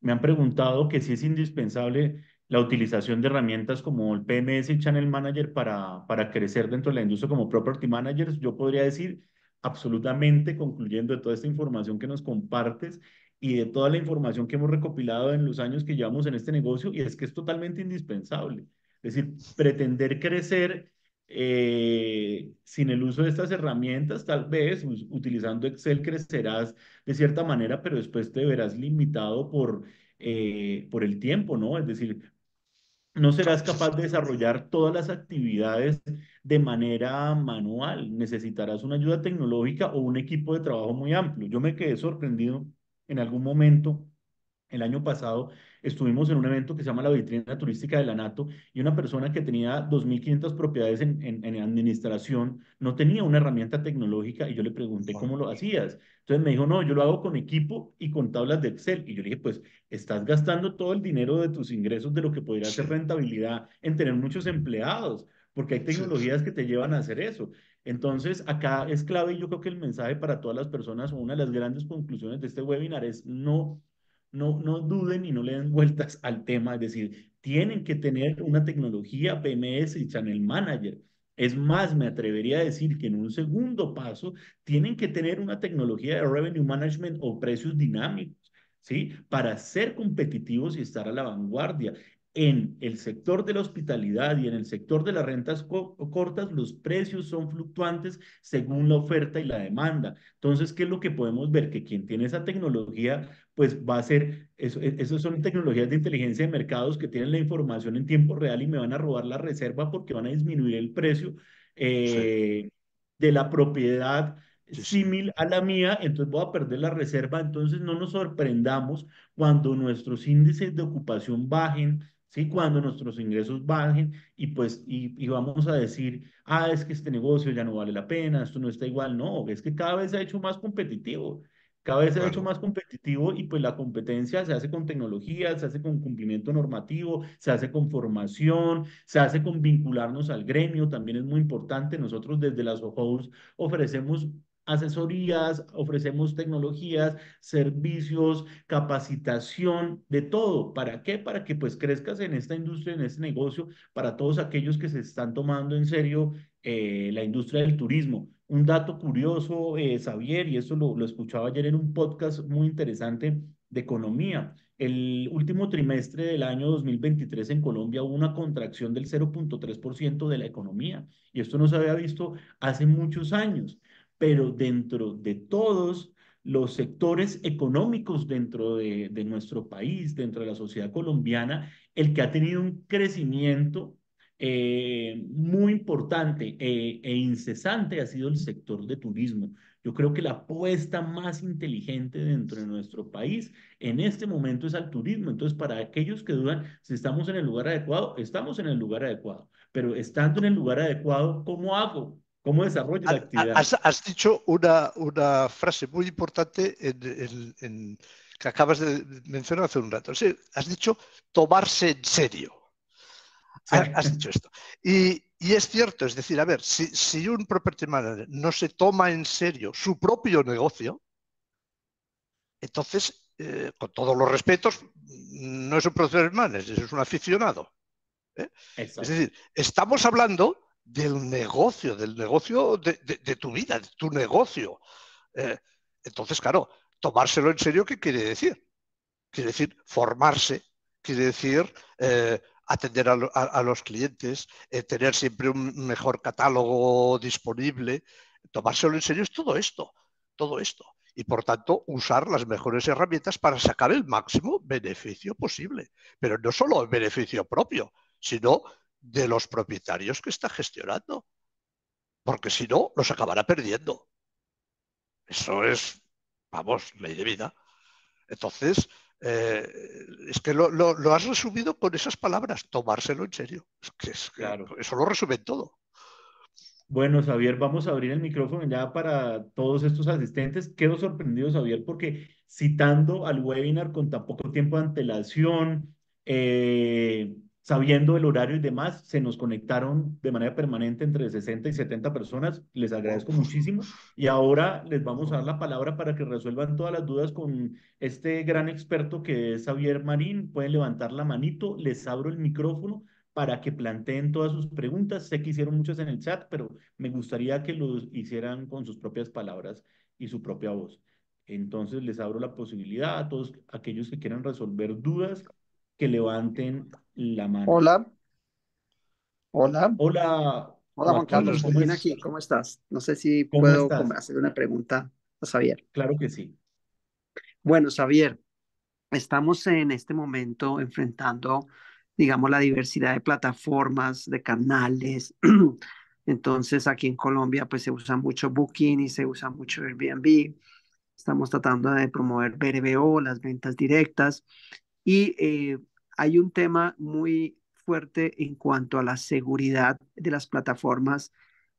Speaker 1: me han preguntado que si es indispensable la utilización de herramientas como el PMS y Channel Manager para, para crecer dentro de la industria como Property Managers. Yo podría decir absolutamente, concluyendo de toda esta información que nos compartes y de toda la información que hemos recopilado en los años que llevamos en este negocio, y es que es totalmente indispensable. Es decir, pretender crecer eh, sin el uso de estas herramientas, tal vez utilizando Excel crecerás de cierta manera, pero después te verás limitado por, eh, por el tiempo, ¿no? Es decir, no serás capaz de desarrollar todas las actividades de manera manual. Necesitarás una ayuda tecnológica o un equipo de trabajo muy amplio. Yo me quedé sorprendido en algún momento el año pasado estuvimos en un evento que se llama la vitrina turística de la NATO y una persona que tenía 2.500 propiedades en, en, en, administración no tenía una herramienta tecnológica y yo le pregunté cómo lo hacías. Entonces me dijo, no, yo lo hago con equipo y con tablas de Excel. Y yo le dije, pues estás gastando todo el dinero de tus ingresos de lo que podría ser rentabilidad en tener muchos empleados porque hay tecnologías que te llevan a hacer eso. Entonces, acá es clave y yo creo que el mensaje para todas las personas, o una de las grandes conclusiones de este webinar es no no, duden y no le den vueltas *laughs* al tema, es decir, tienen que tener una tecnología PMS y Channel Manager. Es más, me atrevería a decir que en un segundo paso tienen que tener una tecnología de revenue management o precios dinámicos. ¿Sí? Para ser competitivos y estar a la vanguardia en el sector de la hospitalidad y en el sector de las rentas cortas, los precios son fluctuantes según la oferta y la demanda. Entonces, ¿qué es lo que podemos ver? Que quien tiene esa tecnología, pues va a ser, eso, e, son tecnologías de inteligencia de mercados que tienen la información en tiempo real y me van a robar la reserva porque van a disminuir el precio eh, de la propiedad similar a la mía, entonces voy a perder la reserva, entonces no nos sorprendamos cuando nuestros índices de ocupación bajen, ¿sí? Cuando nuestros ingresos bajen y pues y, vamos a decir, ah, es que este negocio ya no vale la pena, esto no está igual, no, es que cada vez se ha hecho más competitivo, cada vez se ha hecho más competitivo y pues la competencia se hace con tecnología, se hace con cumplimiento normativo, se hace con formación, se hace con vincularnos al gremio, también es muy importante, nosotros desde las OHOs ofrecemos asesorías, ofrecemos tecnologías, servicios, capacitación, de todo. ¿Para qué? Para que pues crezcas en esta industria, en este negocio, para todos aquellos que se están tomando en serio eh, la industria del turismo. Un dato curioso, eh, Xavier, y esto lo, lo escuchaba ayer en un podcast muy interesante de economía. El último trimestre del año 2023 en Colombia hubo una contracción del 0.3% de la economía y esto no se había visto hace muchos años pero dentro de todos los sectores económicos dentro de, nuestro país, dentro de la sociedad colombiana, el que ha tenido un crecimiento eh, muy importante eh, e incesante ha sido el sector de turismo. Yo creo que la apuesta más inteligente dentro de nuestro país en este momento es al turismo. Entonces, para aquellos que dudan si estamos en el lugar adecuado, estamos en el lugar adecuado. Pero estando en el lugar adecuado, ¿cómo hago ¿Cómo la
Speaker 2: actividad? Has, dicho una, una, frase muy importante que acabas de mencionar hace un rato. has dicho tomarse en serio. Has, dicho esto. Y, es cierto, es decir, a ver, si, si un property manager no se toma en serio su propio negocio, entonces, eh, con todos los respetos, no es un property manager, es un aficionado. ¿eh? Es decir, estamos hablando del negocio, del negocio de, tu vida, de tu negocio. Eh, entonces, claro, tomárselo en serio, ¿qué quiere decir? Quiere decir formarse, quiere decir eh, atender a, los clientes, eh, tener siempre un mejor catálogo disponible. Tomárselo en serio es todo esto, todo esto. Y por tanto, usar las mejores herramientas para sacar el máximo beneficio posible. Pero no solo el beneficio propio, sino de los propietarios que está gestionando. Porque si no, los acabará perdiendo. Eso es, vamos, ley de vida. Entonces, eh, es que lo, lo, has resumido con esas palabras, tomárselo en serio. Es que, es claro. eso lo resume todo. Bueno, Javier, vamos a abrir el micrófono ya
Speaker 1: para todos estos asistentes. Quedo sorprendido, Javier porque citando al webinar con tan poco tiempo de antelación, eh, sabiendo el horario y demás, se nos conectaron de manera permanente entre 60 y 70 personas. Les agradezco muchísimo. Y ahora les vamos a dar la palabra para que resuelvan todas las dudas con este gran experto que es Javier Marín. Pueden levantar la manito, les abro el micrófono para que planteen todas sus preguntas. Sé que hicieron muchas en el chat, pero me gustaría que lo hicieran con sus propias palabras y su propia voz. Entonces les abro la posibilidad a todos aquellos que quieran resolver dudas que levanten la mano. Hola.
Speaker 3: Hola. Hola. Hola Juan Carlos, ¿cómo, estás? No sé si puedo hacer una pregunta a Xavier. Claro que sí. Bueno, Xavier, estamos en este momento enfrentando, digamos, la diversidad de plataformas, de canales. *clears throat* Entonces, aquí en Colombia, pues se usa mucho Booking y se usa mucho Airbnb. Estamos tratando de promover BRBO, las ventas directas. Y eh, hay un tema muy fuerte en cuanto a la seguridad de las plataformas,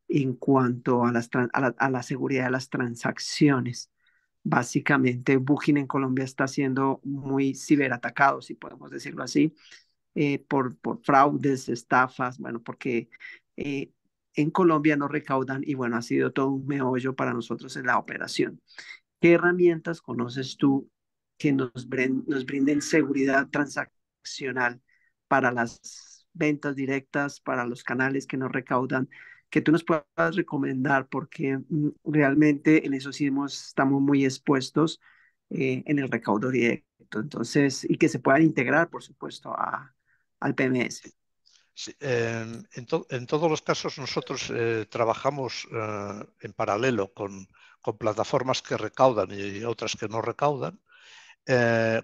Speaker 3: en cuanto a, las, a, la, seguridad de las transacciones. Básicamente, Booking en Colombia está siendo muy ciberatacado, si podemos decirlo así, eh, por, por fraudes, estafas, bueno, porque eh, en Colombia no recaudan y bueno, ha sido todo un meollo para nosotros en la operación. ¿Qué herramientas conoces tú que nos, nos brinden seguridad transaccional? para las ventas directas, para los canales que nos recaudan, que tú nos puedas recomendar, porque mm, realmente en eso sí estamos muy expuestos eh, en el recaudo directo. Entonces, y que se puedan integrar, por supuesto, a, al PMS.
Speaker 2: en, todos los casos nosotros eh, trabajamos eh, en paralelo con, con, plataformas que recaudan y, otras que no recaudan.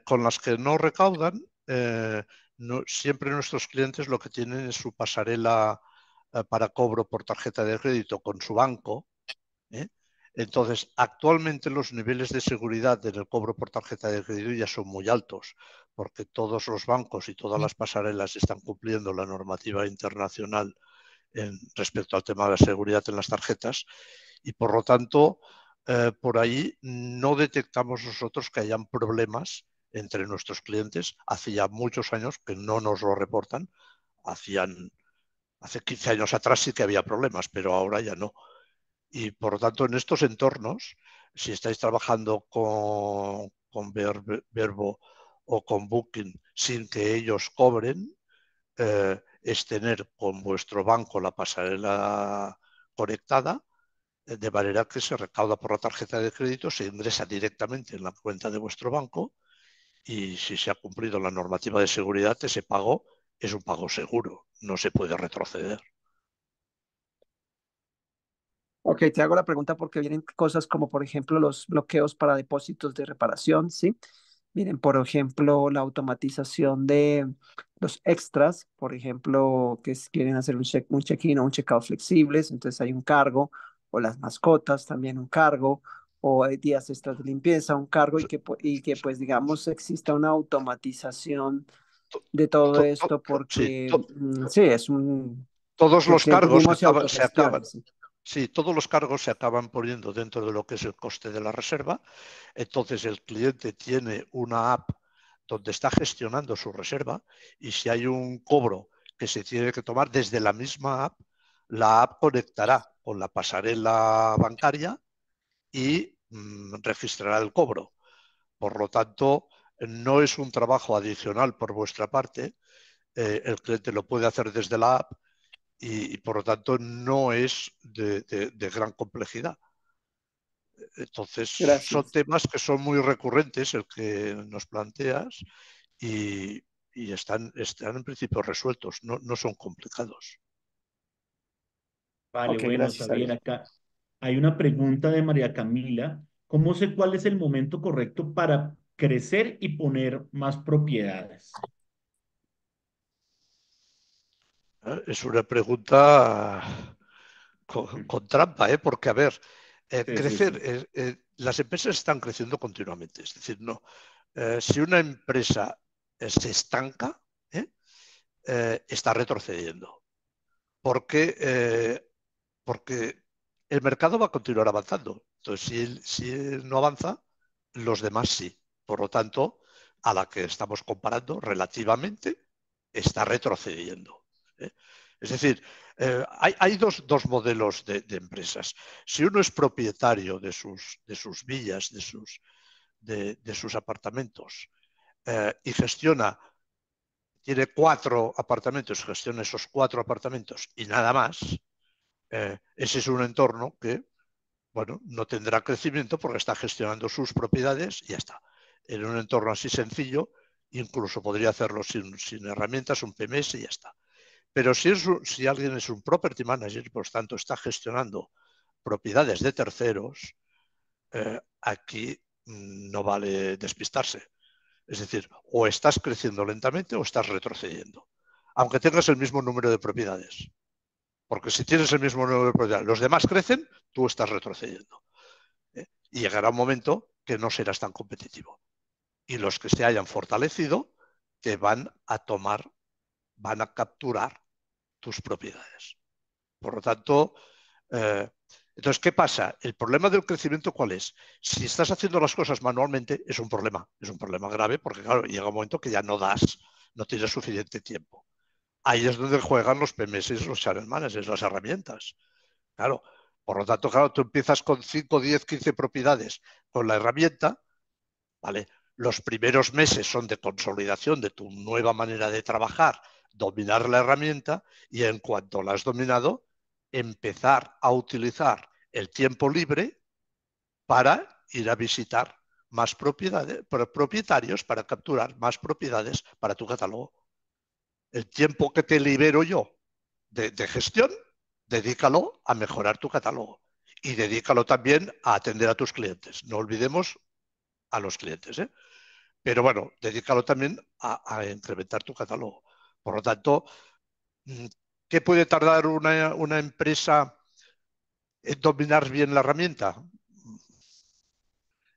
Speaker 2: con las que no recaudan eh, siempre nuestros clientes lo que tienen es su pasarela eh, para cobro por tarjeta de crédito con su banco. ¿eh? Entonces, actualmente los niveles de seguridad en el cobro por tarjeta de crédito ya son muy altos, porque todos los bancos y todas las pasarelas están cumpliendo la normativa internacional en, respecto al tema de la seguridad en las tarjetas y por lo tanto, por ahí no detectamos nosotros que hayan problemas entre nuestros clientes. Hace ya muchos años que no nos lo reportan. Hacían, hace 15 años atrás sí que había problemas, pero ahora ya no. Y por lo tanto, en estos entornos, si estáis trabajando con, Verbo o con Booking sin que ellos cobren, eh, es tener con vuestro banco la pasarela conectada, eh, de manera que se recauda por la tarjeta de crédito, se ingresa directamente en la cuenta de vuestro banco y si se ha cumplido la normativa de seguridad, ese pago es un pago seguro, no se puede retroceder.
Speaker 3: Ok, te hago la pregunta porque vienen cosas como, por ejemplo, los bloqueos para depósitos de reparación, ¿sí? Miren, por ejemplo, la automatización de los extras, por ejemplo, que quieren hacer un check-in o un check-out flexibles, entonces hay un cargo, o las mascotas también un cargo, o hay días extras de limpieza, un cargo y que, y que pues digamos exista una automatización de todo esto porque mm, sí, es un...
Speaker 2: Todos los cargos se acaban, Sí, todos los cargos se acaban poniendo dentro de lo que es el coste de la reserva. Entonces el cliente tiene una app donde está gestionando su reserva y si hay un cobro que se tiene que tomar desde la misma app, la app conectará con la pasarela bancaria y mm, registrará el cobro. Por lo tanto, no es un trabajo adicional por vuestra parte. Eh, el cliente lo puede hacer desde la app y, por lo tanto no es de, gran complejidad. Entonces, son temas que son muy recurrentes el que nos planteas y, están, están en principio resueltos, no, son complicados.
Speaker 1: Vale, bueno, también acá, hay una pregunta de María Camila, ¿cómo sé cuál es el momento correcto para crecer y poner más
Speaker 2: propiedades? Ah, es una pregunta con, mm. trampa, ¿eh? porque a ver, eh, crecer, eh, las empresas están creciendo continuamente, es decir, no, si una empresa se estanca, está retrocediendo, porque, porque el mercado va a continuar avanzando. Entonces, si no avanza, los demás sí. Por lo tanto, a la que estamos comparando relativamente está retrocediendo. ¿eh? Es decir, eh, hay, dos, modelos de, empresas. Si uno es propietario de sus, villas, de sus, apartamentos eh, y gestiona, tiene cuatro apartamentos, gestiona esos cuatro apartamentos y nada más, eh, ese es un entorno que bueno, no tendrá crecimiento porque está gestionando sus propiedades y ya está. En un entorno así sencillo, incluso podría hacerlo sin, herramientas, un PMS y ya está. Pero si, alguien es un property manager, por tanto está gestionando propiedades de terceros, eh, aquí mm, no vale despistarse. Es decir, o estás creciendo lentamente o estás retrocediendo, aunque tengas el mismo número de propiedades. Porque si tienes el mismo número de propiedades, los demás crecen, tú estás retrocediendo. ¿eh? Y llegará un momento que no serás tan competitivo. Y los que se hayan fortalecido te van a tomar, van a capturar tus propiedades. Por lo tanto, eh, entonces, ¿qué pasa? El problema del crecimiento, ¿cuál es? Si estás haciendo las cosas manualmente, es un problema, es un problema grave, porque claro, llega un momento que ya no das, no tienes suficiente tiempo ahí es donde juegan los PMS, los channel es las herramientas. Claro, por lo tanto, claro, tú empiezas con 5, 10, 15 propiedades con la herramienta, ¿vale? Los primeros meses son de consolidación de tu nueva manera de trabajar, dominar la herramienta y en cuanto la has dominado, empezar a utilizar el tiempo libre para ir a visitar más propiedades, propietarios, para capturar más propiedades para tu catálogo el tiempo que te libero yo de, gestión, dedícalo a mejorar tu catálogo y dedícalo también a atender a tus clientes. No olvidemos a los clientes. ¿eh? Pero bueno, dedícalo también a, incrementar tu catálogo. Por lo tanto, mm, ¿qué puede tardar una empresa en dominar bien la herramienta?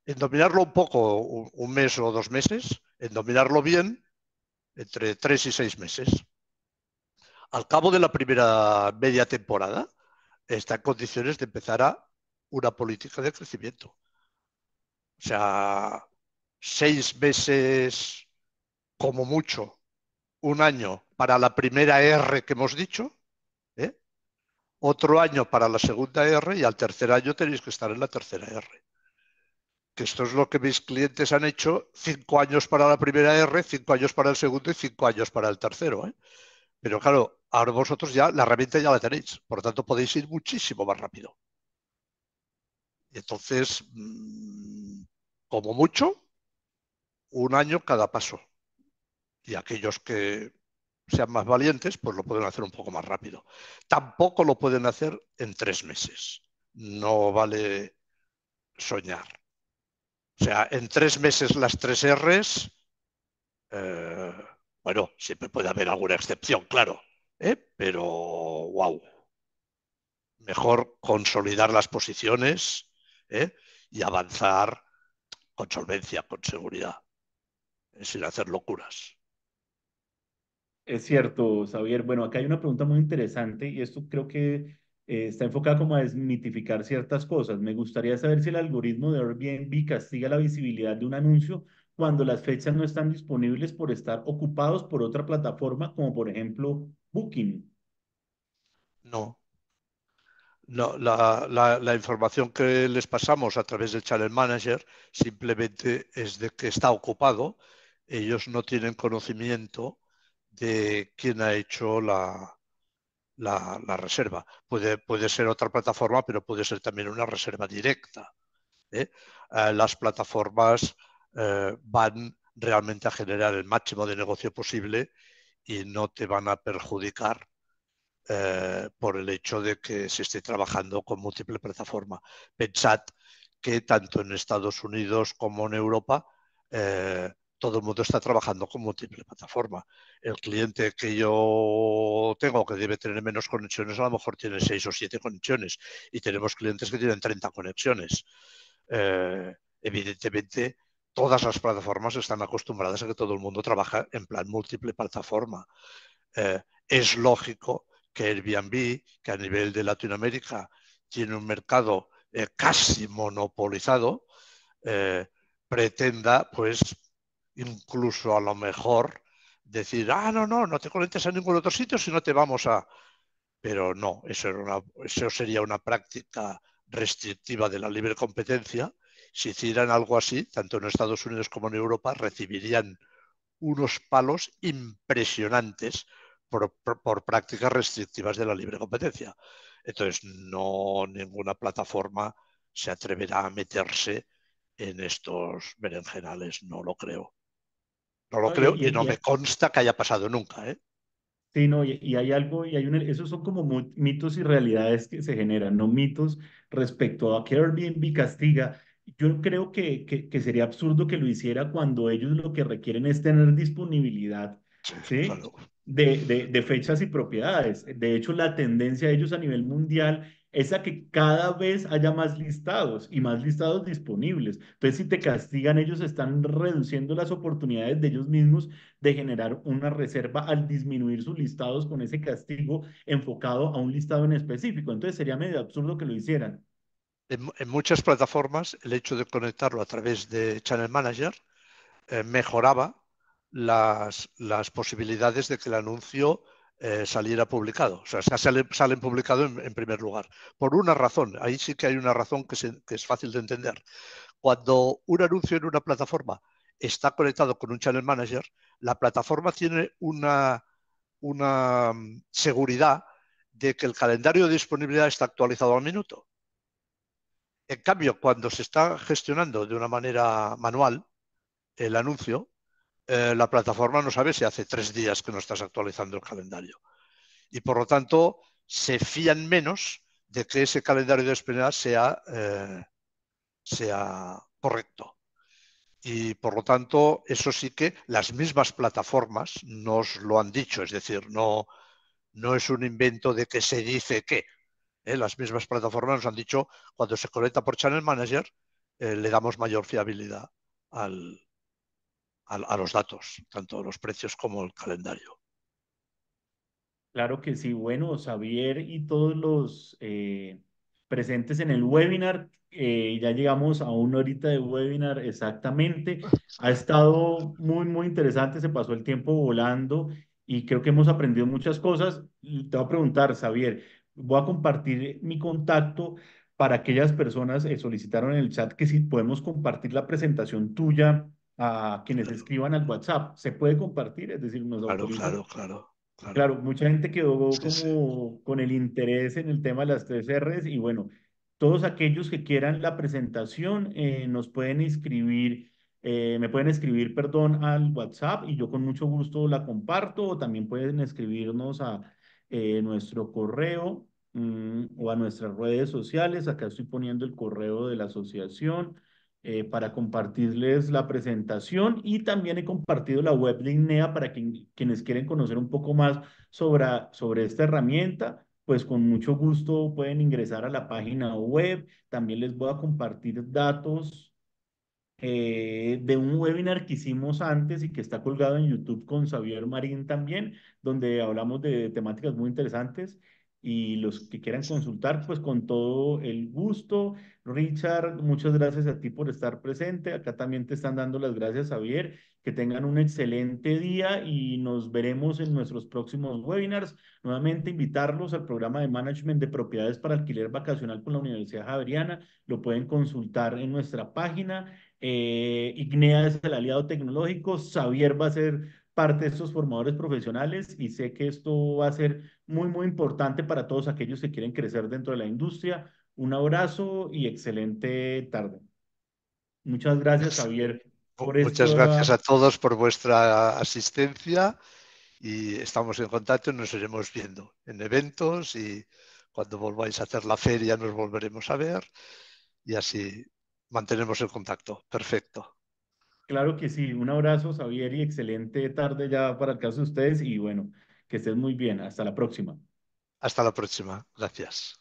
Speaker 2: En dominarlo un poco, un mes o dos meses, en dominarlo bien entre tres y seis meses. Al cabo de la primera media temporada, está en condiciones de empezar a una política de crecimiento. O sea, seis meses como mucho, un año para la primera R que hemos dicho, ¿eh? otro año para la segunda R y al tercer año tenéis que estar en la tercera R que esto es lo que mis clientes han hecho, cinco años para la primera R, cinco años para el segundo y cinco años para el tercero. ¿eh? Pero claro, ahora vosotros ya la herramienta ya la tenéis, por lo tanto podéis ir muchísimo más rápido. entonces, mm, como mucho, un año cada paso. Y aquellos que sean más valientes, pues lo pueden hacer un poco más rápido. Tampoco lo pueden hacer en tres meses. No vale soñar. O sea, en tres meses las tres Rs, eh, bueno, siempre puede haber alguna excepción, claro, ¿eh? pero wow. Mejor consolidar las posiciones ¿eh? y avanzar con solvencia, con seguridad, sin hacer locuras.
Speaker 1: Es cierto, Xavier. Bueno, acá hay una pregunta muy interesante y esto creo que eh, está enfocada como a desmitificar ciertas cosas. Me gustaría saber si el algoritmo de Airbnb castiga la visibilidad de un anuncio cuando las fechas no están disponibles por estar ocupados por otra plataforma, como por ejemplo Booking.
Speaker 2: No. No, la, la información que les pasamos a través del Channel Manager simplemente es de que está ocupado. Ellos no tienen conocimiento de quién ha hecho la, la, reserva. Puede, puede, ser otra plataforma, pero puede ser también una reserva directa. ¿eh? Eh, las plataformas eh, van realmente a generar el máximo de negocio posible y no te van a perjudicar por el hecho de que se esté trabajando con múltiple plataforma. Pensad que tanto en Estados Unidos como en Europa todo el mundo está trabajando con múltiple plataforma. El cliente que yo tengo, que debe tener menos conexiones, a lo mejor tiene seis o siete conexiones. Y tenemos clientes que tienen 30 conexiones. Eh, evidentemente, todas las plataformas están acostumbradas a que todo el mundo trabaja en plan múltiple plataforma. Eh, es lógico que Airbnb, que a nivel de Latinoamérica tiene un mercado eh, casi monopolizado, pretenda pues incluso a lo mejor decir, ah, no, no, no te conectes a ningún otro sitio si no te vamos a... Pero no, eso, era eso sería una práctica restrictiva de la libre competencia. Si hicieran algo así, tanto en Estados Unidos como en Europa, recibirían unos palos impresionantes por, por prácticas restrictivas de la libre competencia. Entonces, no ninguna plataforma se atreverá a meterse en estos berenjenales, no lo creo. No lo creo y, no me consta que haya pasado nunca. ¿eh?
Speaker 1: Sí, no, y, hay algo, y hay un, esos son como mitos y realidades que se generan, no mitos respecto a que Airbnb castiga. Yo creo que, que, sería absurdo que lo hiciera cuando ellos lo que requieren es tener disponibilidad sí, De, de fechas y propiedades. De hecho, la tendencia de ellos a nivel mundial es a que cada vez haya más listados y más listados disponibles. Entonces, si te castigan, ellos están reduciendo las oportunidades de ellos mismos de generar una reserva al disminuir sus listados con ese castigo enfocado a un listado en específico. Entonces, sería medio absurdo que lo hicieran.
Speaker 2: En, muchas plataformas, el hecho de conectarlo a través de Channel Manager eh, mejoraba las, las posibilidades de que el anuncio eh, saliera publicado. O sea, salen, publicados en, primer lugar. Por una razón, ahí sí que hay una razón que, es fácil de entender. Cuando un anuncio en una plataforma está conectado con un channel manager, la plataforma tiene una mm, seguridad de que el calendario de disponibilidad está actualizado al minuto. En cambio, cuando se está gestionando de una manera manual el anuncio, eh, la plataforma no sabe si hace tres días que no estás actualizando el calendario. Y por lo tanto, se fían menos de que ese calendario de espera sea, eh, sea correcto. Y por lo tanto, eso sí que las mismas plataformas nos lo han dicho, es decir, no, no es un invento de que se dice qué. Eh, las mismas plataformas nos han dicho, cuando se conecta por Channel Manager, le damos mayor fiabilidad al, a, los datos, tanto los precios como el calendario.
Speaker 1: Claro que sí. Bueno, Xavier y todos los eh, presentes en el webinar, eh, ya llegamos a una horita de webinar exactamente. Ha estado muy, muy interesante, se pasó el tiempo volando y creo que hemos aprendido muchas cosas. Te voy a preguntar, Xavier, voy a compartir mi contacto para aquellas personas que eh, solicitaron en el chat que si podemos compartir la presentación tuya a quienes escriban al WhatsApp. Se puede compartir, es decir, nos claro, claro, claro, claro, claro. mucha gente quedó como con el interés en el tema de las tres R's y bueno, todos aquellos que quieran la presentación eh, nos pueden inscribir, eh, me pueden escribir, perdón, al WhatsApp y yo con mucho gusto la comparto o también pueden escribirnos a eh, nuestro correo mm, o a nuestras redes sociales. Acá estoy poniendo el correo de la asociación eh, para compartirles la presentación y también he compartido la web de INEA para que quienes quieren conocer un poco más sobre, sobre esta herramienta, pues con mucho gusto pueden ingresar a la página web. También les voy a compartir datos eh, de un webinar que hicimos antes y que está colgado en YouTube con Xavier Marín también, donde hablamos de temáticas muy interesantes y los que quieran consultar, pues con todo el gusto. Richard, muchas gracias a ti por estar presente. Acá también te están dando las gracias, Javier. Que tengan un excelente día y nos veremos en nuestros próximos webinars. Nuevamente invitarlos al programa de management de propiedades para alquiler vacacional con la Universidad Javeriana. Lo pueden consultar en nuestra página. Eh, Ignea es el aliado tecnológico. Xavier va a ser parte de estos formadores profesionales y sé que esto va a ser muy, muy importante para todos aquellos que quieren crecer dentro de la industria. Un abrazo y excelente tarde. Muchas gracias, Javier. Muchas gracias a
Speaker 2: todos por vuestra asistencia y estamos en contacto nos iremos viendo en eventos y cuando volváis a hacer la feria nos volveremos a ver y así mantenemos el contacto. Perfecto.
Speaker 1: Claro que sí, un abrazo, Xavier, y excelente tarde ya para el caso de ustedes y bueno, que estén muy bien. Hasta la próxima.
Speaker 2: Hasta la próxima. Gracias.